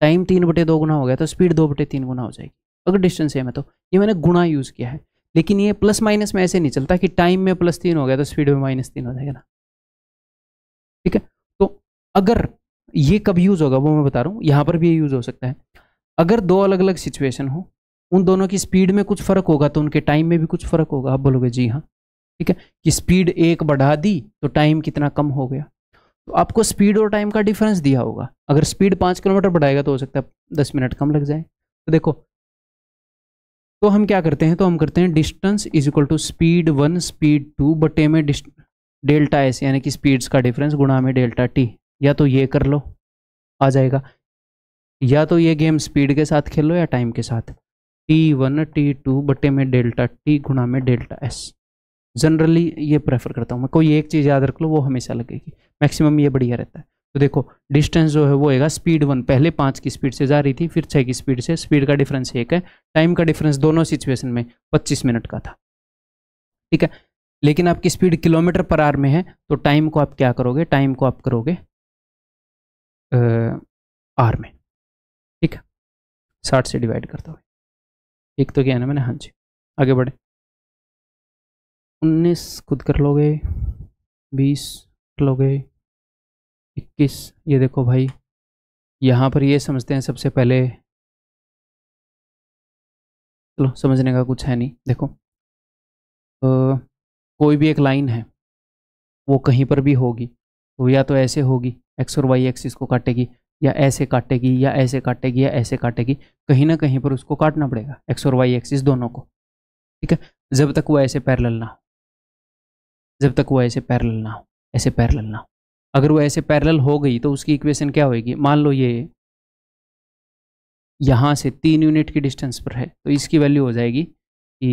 टाइम तीन बटे दो गुना हो गया तो स्पीड दो बटे तीन गुना हो जाएगी अगर डिस्टेंस सेम है तो ये मैंने गुणा यूज़ किया है लेकिन ये प्लस माइनस में ऐसे नहीं चलता कि टाइम में प्लस तीन हो गया तो स्पीड में माइनस तीन हो जाएगा ना ठीक है तो अगर ये कब यूज़ होगा वो मैं बता रहा हूँ यहाँ पर भी ये यूज़ हो सकता है अगर दो अलग अलग सिचुएशन हो उन दोनों की स्पीड में कुछ फ़र्क होगा तो उनके टाइम में भी कुछ फ़र्क होगा आप बोलोगे जी हाँ ठीक है कि स्पीड एक बढ़ा दी तो टाइम कितना कम हो गया तो आपको स्पीड और टाइम का डिफरेंस दिया होगा अगर स्पीड पाँच किलोमीटर बढ़ाएगा तो हो सकता है दस मिनट कम लग जाए तो देखो तो हम क्या करते हैं तो हम करते हैं distance is equal to speed one speed two बटे में डेल्टा एस यानी कि स्पीड्स का डिफरेंस गुणा में डेल्टा टी या तो ये कर लो आ जाएगा या तो ये गेम स्पीड के साथ खेलो या टाइम के साथ टी वन टी टू बटे में डेल्टा टी गुणा में डेल्टा एस जनरली ये प्रेफर करता हूँ मैं कोई एक चीज़ याद रख लो वो हमेशा लगेगी मैक्सिमम ये बढ़िया रहता है तो देखो डिस्टेंस जो है वो होगा स्पीड वन पहले पाँच की स्पीड से जा रही थी फिर छः की स्पीड से स्पीड का डिफरेंस एक है टाइम का डिफरेंस दोनों सिचुएशन में पच्चीस मिनट का था ठीक है लेकिन आपकी स्पीड किलोमीटर पर आर में है तो टाइम को आप क्या करोगे टाइम को आप करोगे आर में ठीक है साठ से डिवाइड करता हुआ एक तो क्या है ना मैंने हाँ जी आगे बढ़े उन्नीस खुद कर लोगे बीस कर लोगे इक्कीस ये देखो भाई यहाँ पर ये समझते हैं सबसे पहले चलो समझने का कुछ है नहीं देखो आ, कोई भी एक लाइन है वो कहीं पर भी होगी तो या तो ऐसे होगी एक्स और वाई एक्सिस को काटेगी या ऐसे काटेगी या ऐसे काटेगी या ऐसे काटेगी कहीं ना कहीं पर उसको काटना पड़ेगा एक्स और वाई एक्सिस दोनों को ठीक है जब तक वो ऐसे पैरल ना हो जब तक वो ऐसे पैरल ना हो ऐसे पैरल ना हो अगर वो ऐसे पैरल हो गई तो उसकी इक्वेशन क्या होगी मान लो ये यहाँ से तीन यूनिट की डिस्टेंस पर है तो इसकी वैल्यू हो जाएगी कि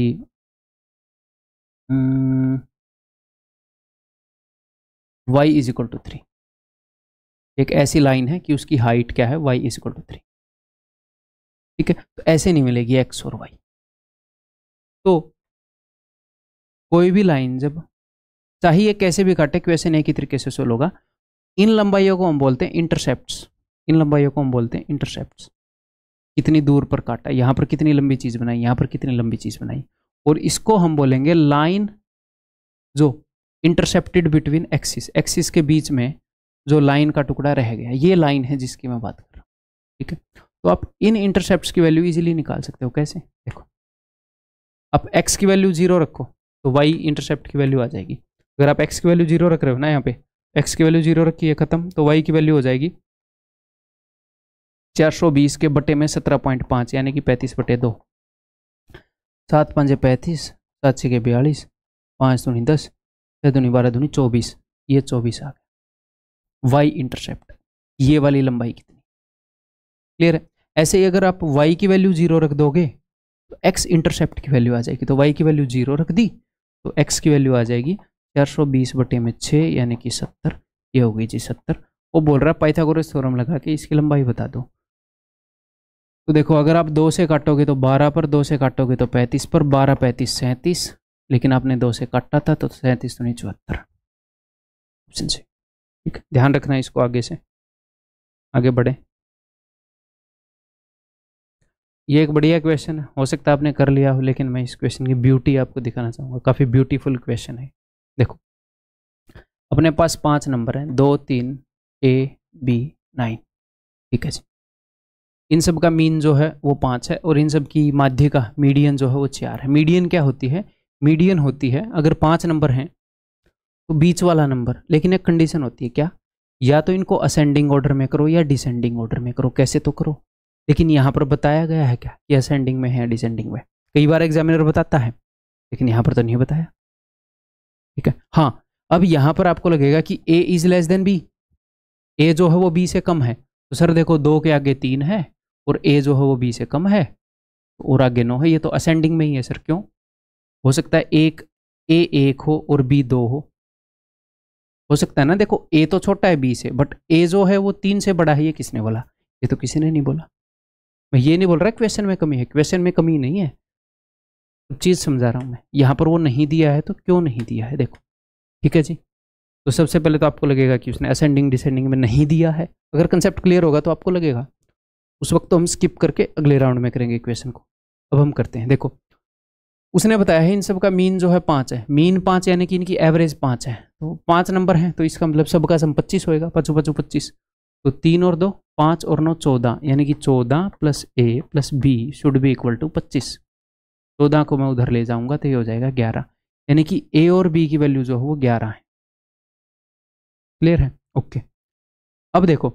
y is equal to three एक ऐसी लाइन है कि उसकी हाइट क्या है y is equal to three ठीक है तो ऐसे नहीं मिलेगी एक्स और वाई तो कोई भी लाइन जब चाहिए कैसे भी काटे वैसे नहीं की तरीके से सोल्व होगा इन लंबाइयों को हम बोलते हैं इंटरसेप्ट इन लंबाइयों को हम बोलते हैं इंटरसेप्ट कितनी दूर पर काटा यहाँ पर कितनी लंबी चीज़ बनाई यहाँ पर कितनी लंबी चीज़ बनाई और इसको हम बोलेंगे लाइन जो इंटरसेप्टेड बिटवीन एक्सिस एक्सिस के बीच में जो लाइन का टुकड़ा रह गया ये लाइन है जिसकी मैं बात कर रहा हूँ ठीक है तो आप इन इंटरसेप्ट की वैल्यू इजीली निकाल सकते हो कैसे देखो आप एक्स की वैल्यू जीरो रखो तो वाई इंटरसेप्ट की वैल्यू आ जाएगी अगर आप एक्स की वैल्यू जीरो रख रहे हो ना यहाँ पे एक्स की वैल्यू जीरो रखी है ख़त्म तो वाई की वैल्यू हो जाएगी बीस के बटे में 17.5 यानी कि पैंतीस बटे दो सात पाँचे पैंतीस सात छः के बयालीस पाँच दूनी दस छः दूनी बारह दूनी चौबीस ये चौबीस आ वाई इंटरसेप्ट ये वाली लंबाई कितनी क्लियर है ऐसे ही अगर आप वाई की वैल्यू जीरो रख दोगे तो एक्स इंटरसेप्ट की वैल्यू आ जाएगी तो वाई की वैल्यू जीरो रख दी तो एक्स की वैल्यू आ जाएगी चार सौ बीस बटे में छः यानी कि सत्तर ये हो गई जी सत्तर वो बोल रहा है पाइथागोरस थ्योरम लगा के इसकी लंबाई बता दो तो देखो अगर आप दो से काटोगे तो बारह पर दो से काटोगे तो पैंतीस पर बारह पैंतीस सैंतीस लेकिन आपने दो से काटा था तो सैंतीस तो नहीं चौहत्तर ऑप्शन सी ठीक है ध्यान रखना है इसको आगे से आगे बढ़े ये एक बढ़िया क्वेश्चन है हो सकता है आपने कर लिया हो लेकिन मैं इस क्वेश्चन की ब्यूटी आपको दिखाना चाहूँगा काफ़ी ब्यूटीफुल क्वेश्चन है देखो अपने पास पांच नंबर हैं दो तीन ए बी नाइन ठीक है जी इन सब का मीन जो है वो पाँच है और इन सब की माध्यिका मीडियन जो है वो चार है मीडियन क्या होती है मीडियन होती है अगर पाँच नंबर हैं तो बीच वाला नंबर लेकिन एक कंडीशन होती है क्या या तो इनको असेंडिंग ऑर्डर में करो या डिसेंडिंग ऑर्डर में करो कैसे तो करो लेकिन यहाँ पर बताया गया है क्या कि असेंडिंग में है डिसेंडिंग में कई बार एग्जामिनर बताता है लेकिन यहाँ पर तो नहीं बताया ठीक है हाँ अब यहाँ पर आपको लगेगा कि A is less than B A जो है वो बी से कम है तो सर देखो दो के आगे तीन है और ए जो है वो बी से कम है और आगे नौ है ये तो असेंडिंग में ही है सर क्यों हो सकता है एक ए एक हो और बी दो हो हो सकता है ना देखो ए तो छोटा है बी से बट ए जो है वो तीन से बड़ा है ये किसने बोला ये तो किसी ने नहीं बोला मैं ये नहीं बोल रहा क्वेश्चन में कमी है क्वेश्चन में कमी नहीं है चीज़ समझा रहा हूं मैं यहां पर वो नहीं दिया है तो क्यों नहीं दिया है देखो ठीक है जी तो सबसे पहले तो आपको लगेगा कि उसने असेंडिंग डिसेंडिंग में नहीं दिया है अगर कंसेप्ट क्लियर होगा तो आपको लगेगा उस वक्त तो हम स्किप करके अगले राउंड में करेंगे क्वेश्चन को अब हम करते हैं देखो उसने बताया है इन सब का मीन जो है पाँच है मीन पाँच यानी कि इनकी एवरेज पाँच है तो पाँच नंबर है तो इसका मतलब सबका सम पच्चीस होएगा पचो पचो पच्चीस तो तीन और दो पाँच और नौ चौदह यानी कि चौदह plus A plus B should be equal to पच्चीस चौदह को मैं उधर ले जाऊंगा तो ये हो जाएगा ग्यारह यानी कि ए और बी की वैल्यू जो है वो ग्यारह है क्लियर है ओके अब देखो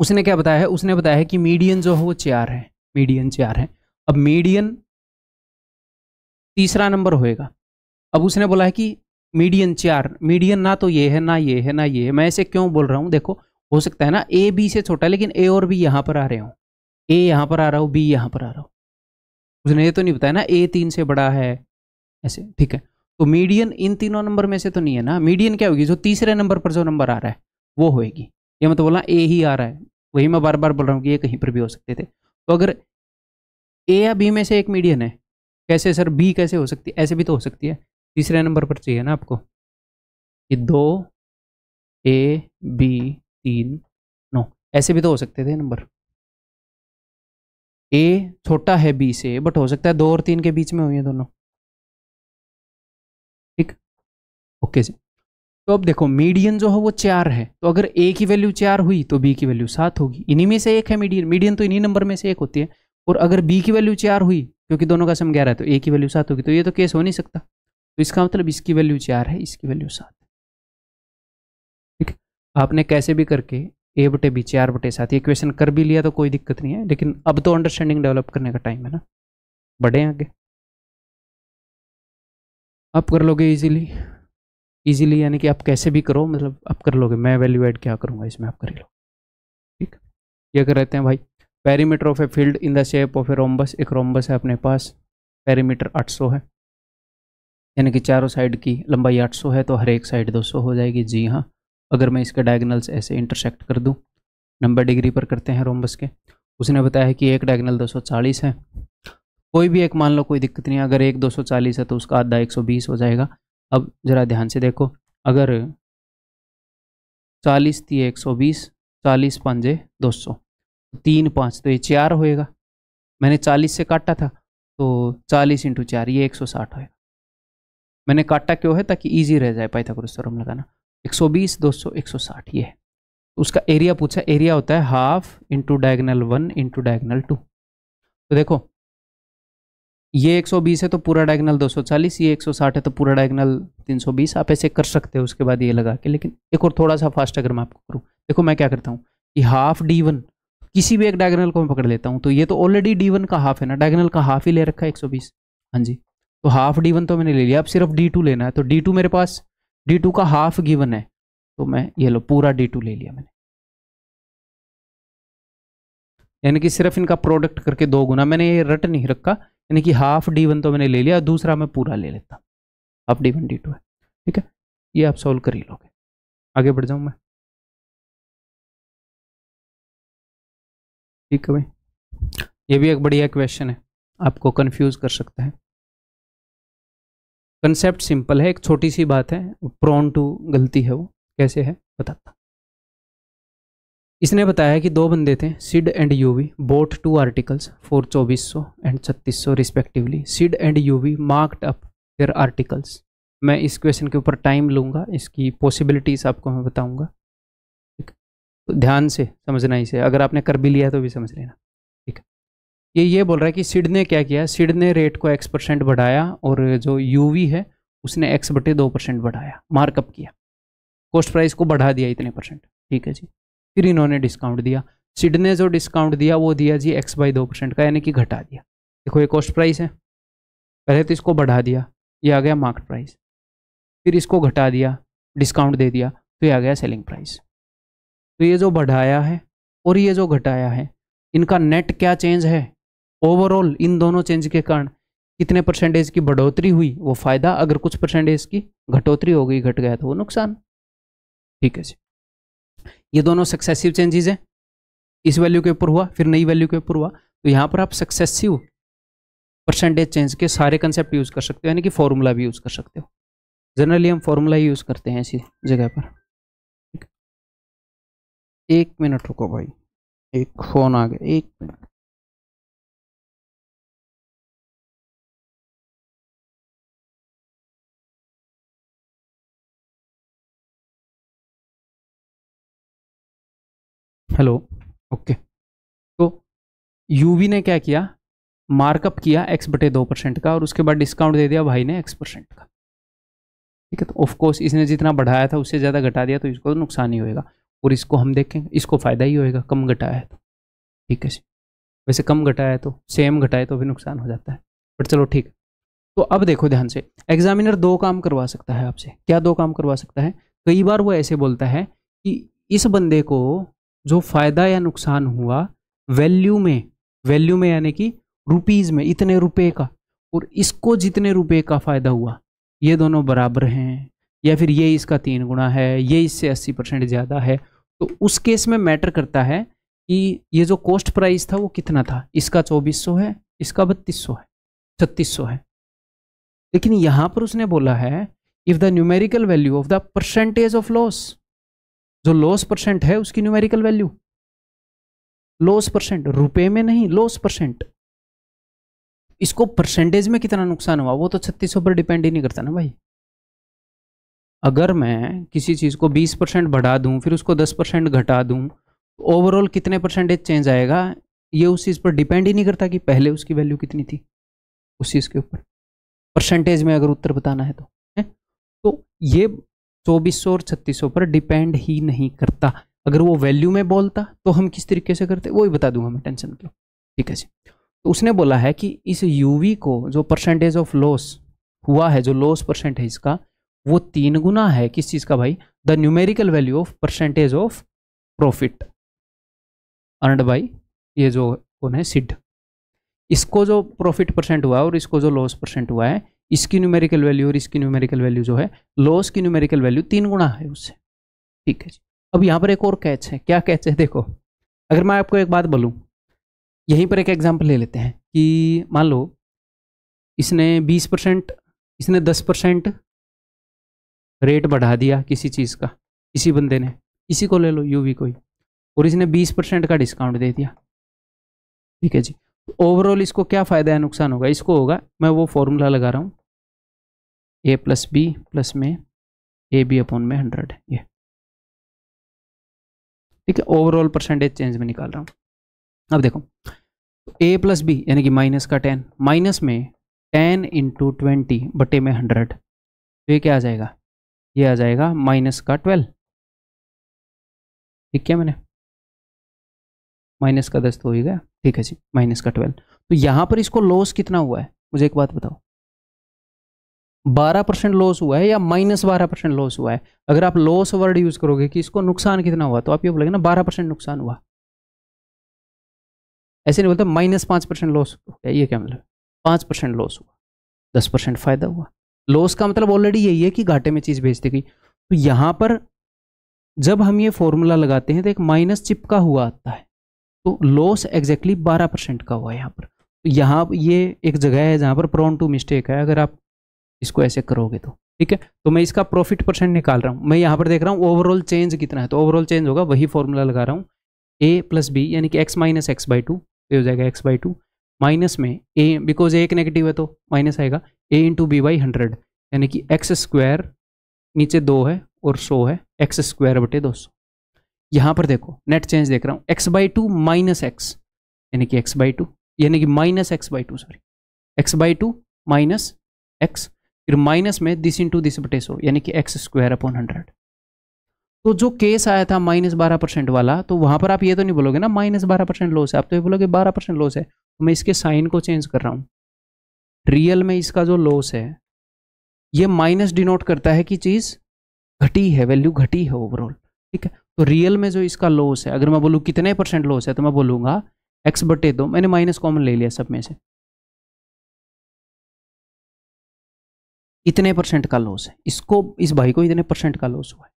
उसने क्या बताया है उसने बताया है कि मीडियन जो है वो चार है मीडियन चार है अब मीडियन तीसरा नंबर होएगा अब उसने बोला है कि मीडियन चार मीडियन ना तो ये है ना ये है ना ये है मैं ऐसे क्यों बोल रहा हूँ देखो हो सकता है ना ए बी से छोटा है लेकिन ए और बी यहाँ पर आ रहे हों ए यहाँ पर आ रहा हो बी यहाँ पर आ रहा हो उसने ये तो नहीं बताया ना ए तीन से बड़ा है ऐसे ठीक है तो मीडियन इन तीनों नंबर में से तो नहीं है ना मीडियन क्या होगी जो तीसरे नंबर पर जो नंबर आ रहा है वो होएगी ये मतलब बोला ए ही आ रहा है वही मैं बार बार बोल रहा हूँ कि ये कहीं पर भी हो सकते थे तो अगर ए या बी में से एक मीडियन है कैसे सर बी कैसे हो सकती है ऐसे भी तो हो सकती है तीसरे नंबर पर चाहिए ना आपको कि दो ए बी तीन नौ ऐसे भी तो हो सकते थे नंबर ए छोटा है बी से बट हो सकता है दो और तीन के बीच में हुई है दोनों ठीक ओके सर तो अब देखो मीडियन जो है वो चार है तो अगर ए की वैल्यू चार हुई तो बी की वैल्यू सात होगी इन्हीं में से एक है मीडियन मीडियन तो इन्हीं नंबर में से एक होती है और अगर बी की वैल्यू चार हुई क्योंकि दोनों का सम ग्यारह है तो ए की वैल्यू सात होगी तो ये तो केस हो नहीं सकता तो इसका मतलब इसकी वैल्यू चार है इसकी वैल्यू सात ठीक है आपने कैसे भी करके ए बटे बी चार बटे सात ये क्वेश्चन कर भी लिया तो कोई दिक्कत नहीं है लेकिन अब तो अंडरस्टैंडिंग डेवलप करने का टाइम है ना बढ़े आगे आप कर लोगे इजीली इजीली यानी कि आप कैसे भी करो मतलब आप कर लोगे मैं वैल्यू ऐड क्या करूँगा इसमें आप कर लो ठीक ये कर रहते हैं भाई perimeter of a field in the shape of a rhombus एक रोम्बस है अपने पास पेरीमीटर 800 है यानी कि चारों साइड की लंबाई 800 है तो हर एक साइड 200 हो जाएगी जी हाँ अगर मैं इसके डायगनल्स ऐसे इंटरसेक्ट कर दूँ नंबर डिग्री पर करते हैं रोम्बस के उसने बताया है कि एक डायगनल 240 है कोई भी एक मान लो कोई दिक्कत नहीं अगर एक 240 है तो उसका आधा 120 हो जाएगा अब ज़रा ध्यान से देखो अगर चालीस थी एक सौ बीस चालीस पाँच दो सौ तीन पाँच तो ये चार होएगा मैंने चालीस से काटा था तो चालीस इंटू चार ये एक सौ साठ होएगा मैंने काटा क्यों है ताकि इजी रह जाए पाइथागोरस थ्योरम लगाना एक सौ साठ ये है उसका एरिया पूछा एरिया होता है half into diagonal one into diagonal two तो देखो ये 120 है तो पूरा डायगनल 240 ये 160 है तो पूरा डायगनल 320 आप ऐसे कर सकते हो उसके बाद ये लगा के लेकिन एक और थोड़ा सा फास्ट अगर मैं आपको करूँ देखो मैं क्या करता हूँ कि हाफ डी वन किसी भी एक डायगनल को मैं पकड़ लेता हूँ तो ये तो ऑलरेडी डी वन का हाफ है ना डायगनल का हाफ ही ले रखा है एक सौ बीस हाँ जी तो हाफ डी वन तो मैंने ले लिया अब सिर्फ डी टू लेना है तो डी टू मेरे पास डी टू का हाफ गिवन है तो मैं ये लो पूरा डी टू ले लिया मैंने यानी कि सिर्फ इनका प्रोडक्ट करके दो गुना मैंने ये रट नहीं रखा यानी कि हाफ डी वन तो मैंने ले लिया दूसरा मैं पूरा ले लेता half D one D two है ठीक है ये आप सॉल्व कर ही लोगे आगे बढ़ जाऊँ मैं ठीक है भाई ये भी एक बढ़िया क्वेश्चन है आपको कंफ्यूज कर सकता है कंसेप्ट सिंपल है एक छोटी सी बात है प्रोन टू गलती है वो कैसे है बताता इसने बताया कि दो बंदे थे Sid and Yuvi bought two articles for चौबीस सौ एंड छत्तीस सौ respectively Sid and Yuvi marked up their articles मैं इस क्वेश्चन के ऊपर टाइम लूंगा इसकी पॉसिबिलिटीज़ आपको मैं बताऊंगा तो ध्यान से समझना इसे अगर आपने कर भी लिया तो भी समझ लेना ठीक है ये ये बोल रहा है कि सिड ने क्या किया सिड ने रेट को एक्स परसेंट बढ़ाया और जो वी है उसने एक्स बटे दो परसेंट बढ़ाया मार्कअप किया कॉस्ट प्राइस को बढ़ा दिया इतने परसेंट ठीक है जी फिर इन्होंने डिस्काउंट दिया सिड ने जो डिस्काउंट दिया वो दिया जी एक्स बाई दो परसेंट का यानी कि घटा दिया देखो ये कॉस्ट प्राइस है पहले तो इसको बढ़ा दिया ये आ गया मार्क प्राइस फिर इसको घटा दिया डिस्काउंट दे दिया तो ये आ गया सेलिंग प्राइस तो ये जो बढ़ाया है और ये जो घटाया है इनका नेट क्या चेंज है ओवरऑल इन दोनों चेंज के कारण कितने परसेंटेज की बढ़ोतरी हुई वो फायदा अगर कुछ परसेंटेज की घटोतरी हो गई घट गया तो वो नुकसान ठीक है जी ये दोनों सक्सेसिव चेंजेस हैं इस वैल्यू के ऊपर हुआ फिर नई वैल्यू के ऊपर हुआ तो यहाँ पर आप सक्सेसिव परसेंटेज चेंज के सारे कंसेप्ट यूज़ कर सकते हो यानी कि फॉर्मूला भी यूज़ कर सकते हो जनरली हम फॉर्मूला यूज़ करते हैं इसी जगह पर एक मिनट रुको भाई एक फोन आ गया एक मिनट हेलो ओके तो यूवी ने क्या किया मार्कअप किया एक्स बटे दो परसेंट का और उसके बाद डिस्काउंट दे दिया भाई ने एक्स परसेंट का ठीक है तो ऑफकोर्स इसने जितना बढ़ाया था उससे ज़्यादा घटा दिया तो इसको तो नुकसान ही होएगा और इसको हम देखें इसको फ़ायदा ही होएगा कम घटाया है तो ठीक है वैसे कम घटाया तो सेम घटाए तो भी नुकसान हो जाता है बट चलो ठीक तो अब देखो ध्यान से एग्जामिनर दो काम करवा सकता है आपसे क्या दो काम करवा सकता है कई बार वो ऐसे बोलता है कि इस बंदे को जो फ़ायदा या नुकसान हुआ वैल्यू में वैल्यू में यानी कि रुपीज़ में इतने रुपए का और इसको जितने रुपए का फ़ायदा हुआ ये दोनों बराबर हैं या फिर ये इसका तीन गुना है ये इससे अस्सी परसेंट ज़्यादा है तो उस केस में मैटर करता है कि ये जो कॉस्ट प्राइस था वो कितना था इसका 2400 है इसका 3200 है 3600 है लेकिन यहाँ पर उसने बोला है if the numerical value of the percentage of loss जो लॉस परसेंट है उसकी न्यूमेरिकल वैल्यू लॉस परसेंट रुपए में नहीं लॉस परसेंट इसको परसेंटेज में कितना नुकसान हुआ वो तो छत्तीस पर डिपेंड ही नहीं करता ना भाई अगर मैं किसी चीज़ को 20 परसेंट बढ़ा दूँ फिर उसको 10 परसेंट घटा दूँ ओवरऑल कितने परसेंटेज चेंज आएगा ये उस चीज़ पर डिपेंड ही नहीं करता कि पहले उसकी वैल्यू कितनी थी उस चीज़ के ऊपर परसेंटेज में अगर उत्तर बताना है तो है तो ये चौबीस और छत्तीस पर डिपेंड ही नहीं करता अगर वो वैल्यू में बोलता तो हम किस तरीके से करते वही बता दूंगा मैं टेंशन क्यों ठीक है जी तो उसने बोला है कि इस यूवी को जो परसेंटेज ऑफ लॉस हुआ है जो लॉस परसेंटेज का वो तीन गुना है किस चीज़ का भाई the numerical value of percentage of profit earned by ये जो कौन है सिड इसको जो प्रॉफिट परसेंट हुआ है और इसको जो लॉस परसेंट हुआ है इसकी न्यूमेरिकल वैल्यू और इसकी न्यूमेरिकल वैल्यू जो है लॉस की न्यूमेरिकल वैल्यू तीन गुना है उससे ठीक है अब यहाँ पर एक और कैच है क्या कैच है देखो अगर मैं आपको एक बात बोलूँ यहीं पर एक एग्जाम्पल ले लेते हैं कि मान लो इसने बीस परसेंट इसने दस परसेंट रेट बढ़ा दिया किसी चीज़ का किसी बंदे ने इसी को ले लो यूवी वी कोई और इसने 20 परसेंट का डिस्काउंट दे दिया ठीक है जी ओवरऑल इसको क्या फ़ायदा है नुकसान होगा इसको होगा मैं वो फॉर्मूला लगा रहा हूँ ए प्लस बी प्लस में ए बी अपॉन में हंड्रेड ये ठीक है ओवरऑल परसेंटेज चेंज में निकाल रहा हूँ अब देखो ए प्लस बी यानी कि माइनस का टेन माइनस में टेन इंटू ट्वेंटी बटे में हंड्रेड तो ये क्या आ जाएगा ये आ जाएगा माइनस का ट्वेल्व ठीक किया मैंने माइनस का दस तो हो ही गया ठीक है जी माइनस का ट्वेल्व तो यहां पर इसको लॉस कितना हुआ है मुझे एक बात बताओ बारह परसेंट लॉस हुआ है या माइनस बारह परसेंट लॉस हुआ है अगर आप लॉस वर्ड यूज करोगे कि इसको नुकसान कितना हुआ तो आप ये बोलेंगे ना बारह परसेंट नुकसान हुआ ऐसे नहीं बोलते माइनस पांच परसेंट लॉस ये क्या मतलब पांच परसेंट लॉस हुआ दस परसेंट फायदा हुआ लॉस का मतलब ऑलरेडी यही है कि घाटे में चीज़ बेच दी गई तो यहां पर जब हम ये फॉर्मूला लगाते हैं तो एक माइनस चिपका हुआ आता है तो लॉस एग्जैक्टली बारह परसेंट का हुआ है यहाँ पर तो यहाँ ये एक जगह है जहां पर प्रॉन टू मिस्टेक है अगर आप इसको ऐसे करोगे तो ठीक है तो मैं इसका प्रॉफिट परसेंट निकाल रहा हूँ मैं यहाँ पर देख रहा हूँ ओवरऑल चेंज कितना है तो ओवरऑल चेंज होगा वही फॉर्मूला लगा रहा हूँ ए प्लस बी यानी कि x minus x by two हो जाएगा एक्स बाई टू माइनस में ए बिकॉज ए एक नेगेटिव है तो माइनस आएगा A into B by hundred यानी कि एक्स स्क्वायर नीचे दो है और सो है एक्स स्क्वायर बटे दो सौ यहाँ पर देखो नेट चेंज देख रहा हूँ x by two minus x यानी कि एक्स बाई टू यानी कि minus x by two sorry x by two minus x फिर माइनस में दिस इंटू दिस बटे सो यानी कि एक्स स्क्वायर अपॉन हंड्रेड तो जो केस आया था माइनस बारह परसेंट वाला तो वहां पर आप ये तो नहीं बोलोगे ना माइनस बारह परसेंट लॉस है आप तो ये बोलोगे बारह परसेंट लॉस है तो मैं इसके साइन को चेंज कर रहा हूँ रियल में इसका जो लॉस है ये माइनस डिनोट करता है कि चीज़ घटी है वैल्यू घटी है ओवरऑल ठीक है तो रियल में जो इसका लॉस है अगर मैं बोलूँ कितने परसेंट लॉस है तो मैं बोलूँगा एक्स बटे दो मैंने माइनस कॉमन ले लिया सब में से इतने परसेंट का लॉस है इसको इस भाई को इतने परसेंट का लॉस हुआ है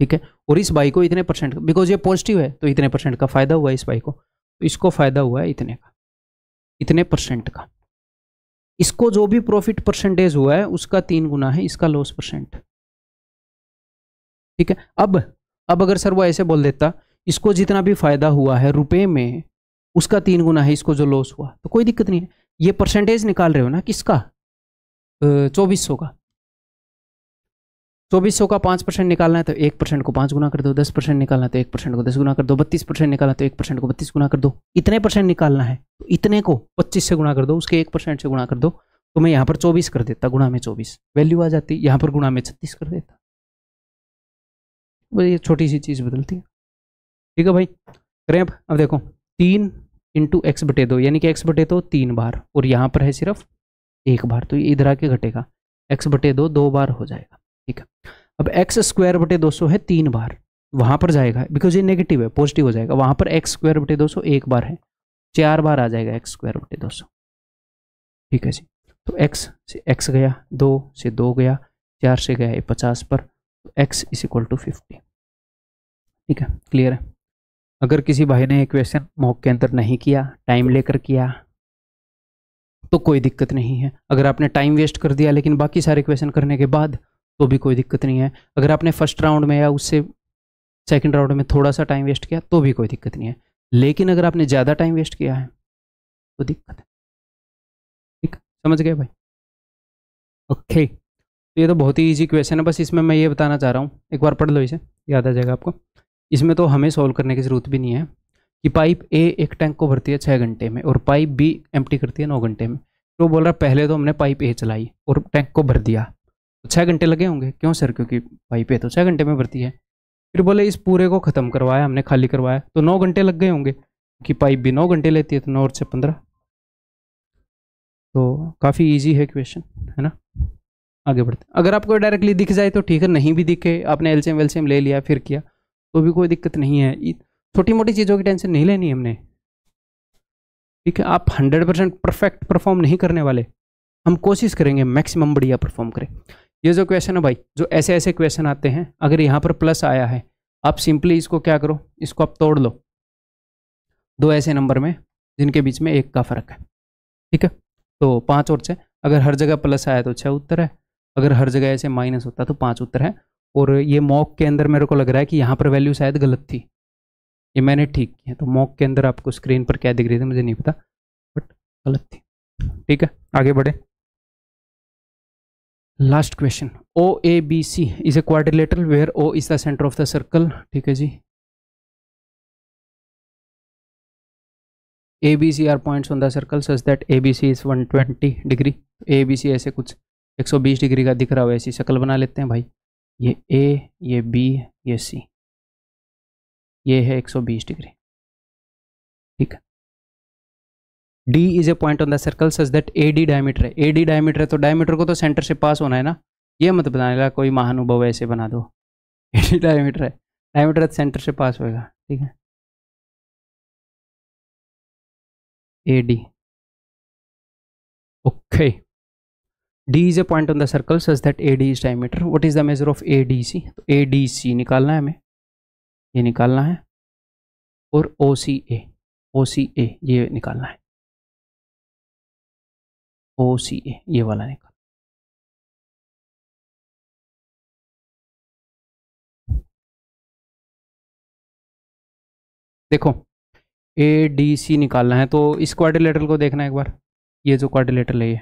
ठीक है और इस भाई को इतने परसेंट बिकॉज ये पॉजिटिव है तो इतने परसेंट का फायदा हुआ है इस भाई को तो इसको फायदा हुआ है इतने का इतने परसेंट का इसको जो भी प्रॉफिट परसेंटेज हुआ है उसका तीन गुना है इसका लॉस परसेंट ठीक है अब अब अगर सर वो ऐसे बोल देता इसको जितना भी फायदा हुआ है रुपए में उसका तीन गुना है इसको जो लॉस हुआ तो कोई दिक्कत नहीं है ये परसेंटेज निकाल रहे हो ना किसका चौबीस सौ का चौबीस तो सौ का पाँच परसेंट निकालना है तो एक परसेंट को पाँच गुना कर दो दस परसेंट निकालना है तो एक परसेंट को दस गुना कर दो बत्तीस परसेंट निकालना है तो एक परसेंट को बत्तीस गुना कर दो इतने परसेंट निकालना है तो इतने को पच्चीस से गुना कर दो उसके एक परसेंट से गुना कर दो तो मैं यहाँ पर चौबीस कर देता गुणा में चौबीस वैल्यू आ जाती यहाँ पर गुणा में छत्तीस कर देता ये छोटी सी चीज़ बदलती है ठीक है भाई करें अब अब देखो तीन इंटू एक्स बटे दो यानी कि एक्स बटे दो तीन बार और यहाँ पर है सिर्फ एक बार तो ये इधर आके घटेगा एक्स बटे दो दो बार हो जाएगा ठीक है अब एक्स स्क्वायर बटे दो सौ है तीन बार वहां पर जाएगा बिकॉज ये नेगेटिव है पॉजिटिव हो जाएगा वहां पर एक्स स्क्वायर बटे दो सौ एक बार है चार बार आ जाएगा एक्स स्क्वायर बटे दो सौ ठीक है जी तो एक्स से एक्स गया दो से दो गया चार से गया ये पचास पर तो x is equal to fifty ठीक है क्लियर है अगर किसी भाई ने ये क्वेश्चन मॉक के अंदर नहीं किया टाइम लेकर किया तो कोई दिक्कत नहीं है अगर आपने टाइम वेस्ट कर दिया लेकिन बाकी सारे क्वेश्चन करने के बाद तो भी कोई दिक्कत नहीं है अगर आपने फर्स्ट राउंड में या उससे सेकेंड राउंड में थोड़ा सा टाइम वेस्ट किया तो भी कोई दिक्कत नहीं है लेकिन अगर आपने ज़्यादा टाइम वेस्ट किया है तो दिक्कत है ठीक समझ गए भाई ओके तो ये तो बहुत ही इजी क्वेश्चन है बस इसमें मैं ये बताना चाह रहा हूँ एक बार पढ़ लो इसे याद आ जाएगा आपको इसमें तो हमें सॉल्व करने की ज़रूरत भी नहीं है कि पाइप ए एक टैंक को भरती है छः घंटे में और पाइप बी एम्प्टी करती है नौ घंटे में तो बोल रहा पहले तो हमने पाइप ए चलाई और टैंक को भर दिया तो छः घंटे लगे होंगे क्यों सर क्योंकि पाइप पे तो छः घंटे में भरती है फिर बोले इस पूरे को ख़त्म करवाया हमने खाली करवाया तो नौ घंटे लग गए होंगे क्योंकि पाइप भी नौ घंटे लेती है तो नौ और छः पंद्रह तो काफ़ी ईजी है क्वेश्चन है ना आगे बढ़ते अगर आपको डायरेक्टली दिख जाए तो ठीक है नहीं भी दिखे आपने एल्शियम वेल्शियम ले लिया फिर किया तो भी कोई दिक्कत नहीं है छोटी मोटी चीज़ों की टेंशन नहीं लेनी हमने ठीक है आप हंड्रेड परसेंट परफेक्ट परफॉर्म नहीं करने वाले हम कोशिश करेंगे मैक्सिमम बढ़िया परफॉर्म करें ये जो क्वेश्चन है भाई जो ऐसे ऐसे क्वेश्चन आते हैं अगर यहाँ पर प्लस आया है आप सिंपली इसको क्या करो इसको आप तोड़ लो दो ऐसे नंबर में जिनके बीच में एक का फ़र्क है ठीक है तो पाँच और छः अगर हर जगह प्लस आया तो छः उत्तर है अगर हर जगह ऐसे माइनस होता तो पाँच उत्तर है और ये मॉक के अंदर मेरे को लग रहा है कि यहाँ पर वैल्यू शायद गलत थी ये मैंने ठीक किया तो मॉक के अंदर आपको स्क्रीन पर क्या दिख रही थी मुझे नहीं पता बट गलत थी ठीक है आगे बढ़े last question O A B C is a quadrilateral where O is the centre of the circle ठीक है जी A B C are points on the circle such that A B C is 120 degree A B C ऐसे कुछ 120 degree का दिख रहा हो ऐसी शक्ल बना लेते हैं भाई ये ए ये बी ये सी ये है 120 degree D is a point on the circle such that A D diameter है ए डी डायमीटर है तो डायमीटर को तो सेंटर से पास होना है ना ये मत बनाने कोई महानुभव ऐसे बना दो ए डी डायमीटर है डायमीटर सेंटर तो से पास होएगा ठीक है A D okay D is a point on the circle such that A D is diameter what is the measure of A D C तो ए डी सी निकालना है हमें ये निकालना है और ओ सी ए ओ सी ए ये निकालना है ओ सी ए ये वाला निकाल देखो ए डी सी निकालना है तो इस क्वाड्रिलेटरल को देखना है एक बार ये जो क्वाड्रिलेटरल है ये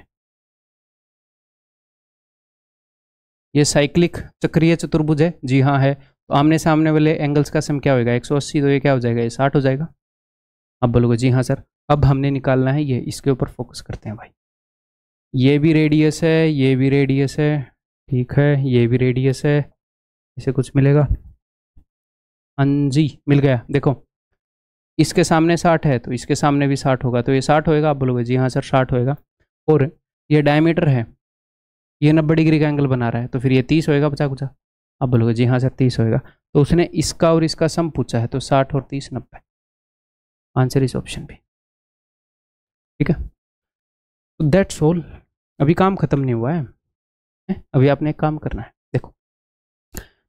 ये साइक्लिक चक्रीय चतुर्भुज है जी हाँ है तो आमने सामने वाले एंगल्स का सम क्या होगा 180 तो ये क्या हो जाएगा ये 60 हो जाएगा आप बोलोगे जी हाँ सर अब हमने निकालना है ये इसके ऊपर फोकस करते हैं भाई ये भी रेडियस है ये भी रेडियस है ठीक है ये भी रेडियस है इसे कुछ मिलेगा हाँ जी मिल गया देखो इसके सामने साठ है तो इसके सामने भी साठ होगा तो ये साठ होएगा आप बोलोगे जी हाँ सर साठ होएगा और ये डायमीटर है ये नब्बे डिग्री का एंगल बना रहा है तो फिर ये तीस होएगा बचा कुचा आप बोलोगे जी हाँ सर तीस होएगा तो उसने इसका और इसका सम पूछा है तो साठ और तीस नब्बे आंसर इस ऑप्शन पे ठीक है दैट्स तो ऑल अभी काम खत्म नहीं हुआ है अभी आपने एक काम करना है देखो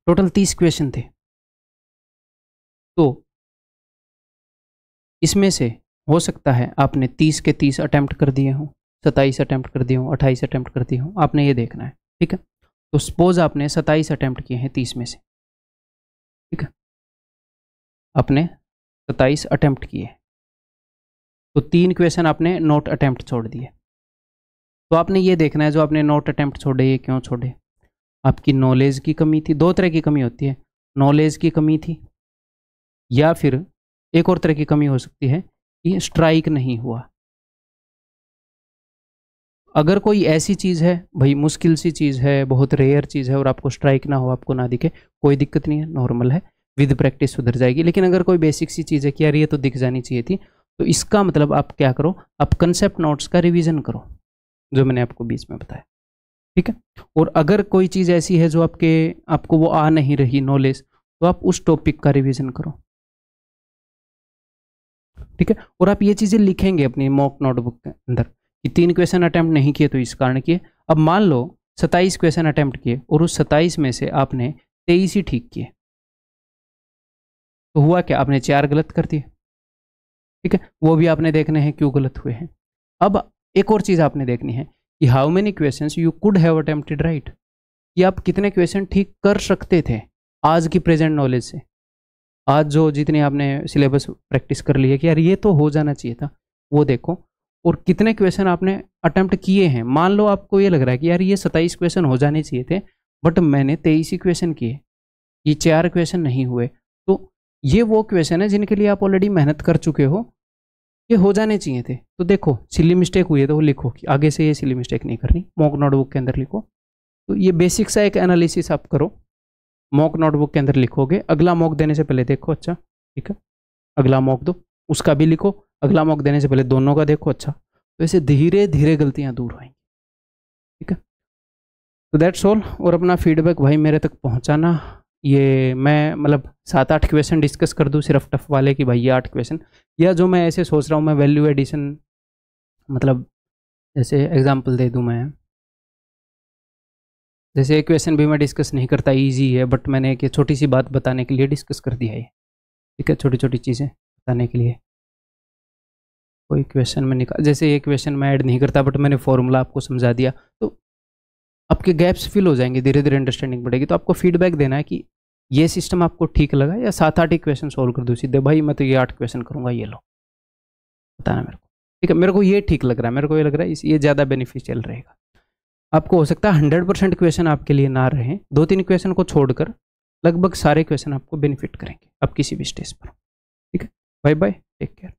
टोटल तीस क्वेश्चन थे तो इसमें से हो सकता है आपने तीस के तीस अटैम्प्ट कर दिए हों सताईस अटैम्प्ट कर दिए हों अट्ठाईस अटैम्प्ट कर दिए हों आपने ये देखना है ठीक है तो सपोज आपने सताईस अटैम्प्ट किए हैं तीस में से ठीक है आपने सताईस अटैम्प्ट किए तो तीन क्वेश्चन आपने नोट अटैम्प्ट छोड़ दिए तो आपने ये देखना है जो आपने नोट अटैम्प्ट छोड़े ये क्यों छोड़े आपकी नॉलेज की कमी थी दो तरह की कमी होती है नॉलेज की कमी थी या फिर एक और तरह की कमी हो सकती है कि स्ट्राइक नहीं हुआ अगर कोई ऐसी चीज़ है भाई मुश्किल सी चीज़ है बहुत रेयर चीज़ है और आपको स्ट्राइक ना हो आपको ना दिखे कोई दिक्कत नहीं है नॉर्मल है विद प्रैक्टिस सुधर जाएगी लेकिन अगर कोई बेसिक सी चीज़ है कि यार ये तो दिख जानी चाहिए थी तो इसका मतलब आप क्या करो आप कंसेप्ट नोट्स का रिवीजन करो जो मैंने आपको बीच में बताया ठीक है और अगर कोई चीज़ ऐसी है जो आपके आपको वो आ नहीं रही नॉलेज तो आप उस टॉपिक का रिविजन करो ठीक है और आप ये चीज़ें लिखेंगे अपनी मॉक नोटबुक के अंदर कि तीन क्वेश्चन अटैम्प्ट नहीं किए तो इस कारण किए अब मान लो सत्ताईस क्वेश्चन अटैम्प्ट किए और उस सत्ताईस में से आपने तेईस ही ठीक किए तो हुआ क्या आपने चार गलत कर दिए ठीक है वो भी आपने देखने हैं क्यों गलत हुए हैं अब एक और चीज़ आपने देखनी है कि how many question you could have attempted right कि आप कितने क्वेश्चन ठीक कर सकते थे आज की प्रेजेंट नॉलेज से आज जो जितने आपने सिलेबस प्रैक्टिस कर लिया कि यार ये तो हो जाना चाहिए था वो देखो और कितने क्वेश्चन आपने अटेम्प्ट किए हैं मान लो आपको ये लग रहा है कि यार ये सत्ताईस क्वेश्चन हो जाने चाहिए थे बट मैंने तेईस ही क्वेश्चन किए ये चार क्वेश्चन नहीं हुए तो ये वो क्वेश्चन है जिनके लिए आप ऑलरेडी मेहनत कर चुके हो ये हो जाने चाहिए थे तो देखो सिली मिस्टेक हुई है तो वो लिखो कि आगे से ये सिली मिस्टेक नहीं करनी मॉक नोटबुक के अंदर लिखो तो ये बेसिक सा एक एनालिसिस आप करो मॉक नोटबुक के अंदर लिखोगे अगला मॉक देने से पहले देखो अच्छा ठीक है अगला मॉक दो उसका भी लिखो अगला मॉक देने से पहले दोनों का देखो अच्छा तो ऐसे धीरे धीरे गलतियाँ दूर होंगी ठीक है तो दैट्स ऑल और अपना फीडबैक भाई मेरे तक पहुँचाना ये मैं मतलब सात आठ क्वेश्चन डिस्कस कर दूँ सिर्फ टफ वाले कि भाई ये आठ क्वेश्चन या जो मैं ऐसे सोच रहा हूँ मैं वैल्यू एडिशन मतलब जैसे एग्जांपल दे दूँ मैं जैसे एक क्वेश्चन भी मैं डिस्कस नहीं करता इजी है बट मैंने एक छोटी सी बात बताने के लिए डिस्कस कर दिया है ठीक है छोटी छोटी चीज़ें बताने के लिए कोई क्वेश्चन में निकाल जैसे ये क्वेश्चन मैं ऐड नहीं करता बट मैंने फॉर्मूला आपको समझा दिया तो आपके गैप्स फिल हो जाएंगे धीरे धीरे अंडरस्टैंडिंग बढ़ेगी तो आपको फीडबैक देना है कि ये सिस्टम आपको ठीक लगा या सात आठ ही क्वेश्चन सोल्व कर दो सीधे भाई मैं तो ये आठ क्वेश्चन करूँगा ये लो बताना मेरे को ठीक है मेरे को ये ठीक लग रहा है मेरे को ये लग रहा है इस ये ज़्यादा बेनिफिशियल रहेगा आपको हो सकता है हंड्रेड परसेंट क्वेश्चन आपके लिए ना रहे दो तीन क्वेश्चन को छोड़कर लगभग सारे क्वेश्चन आपको बेनिफिट करेंगे आप किसी भी स्टेज पर ठीक है बाय बाय टेक केयर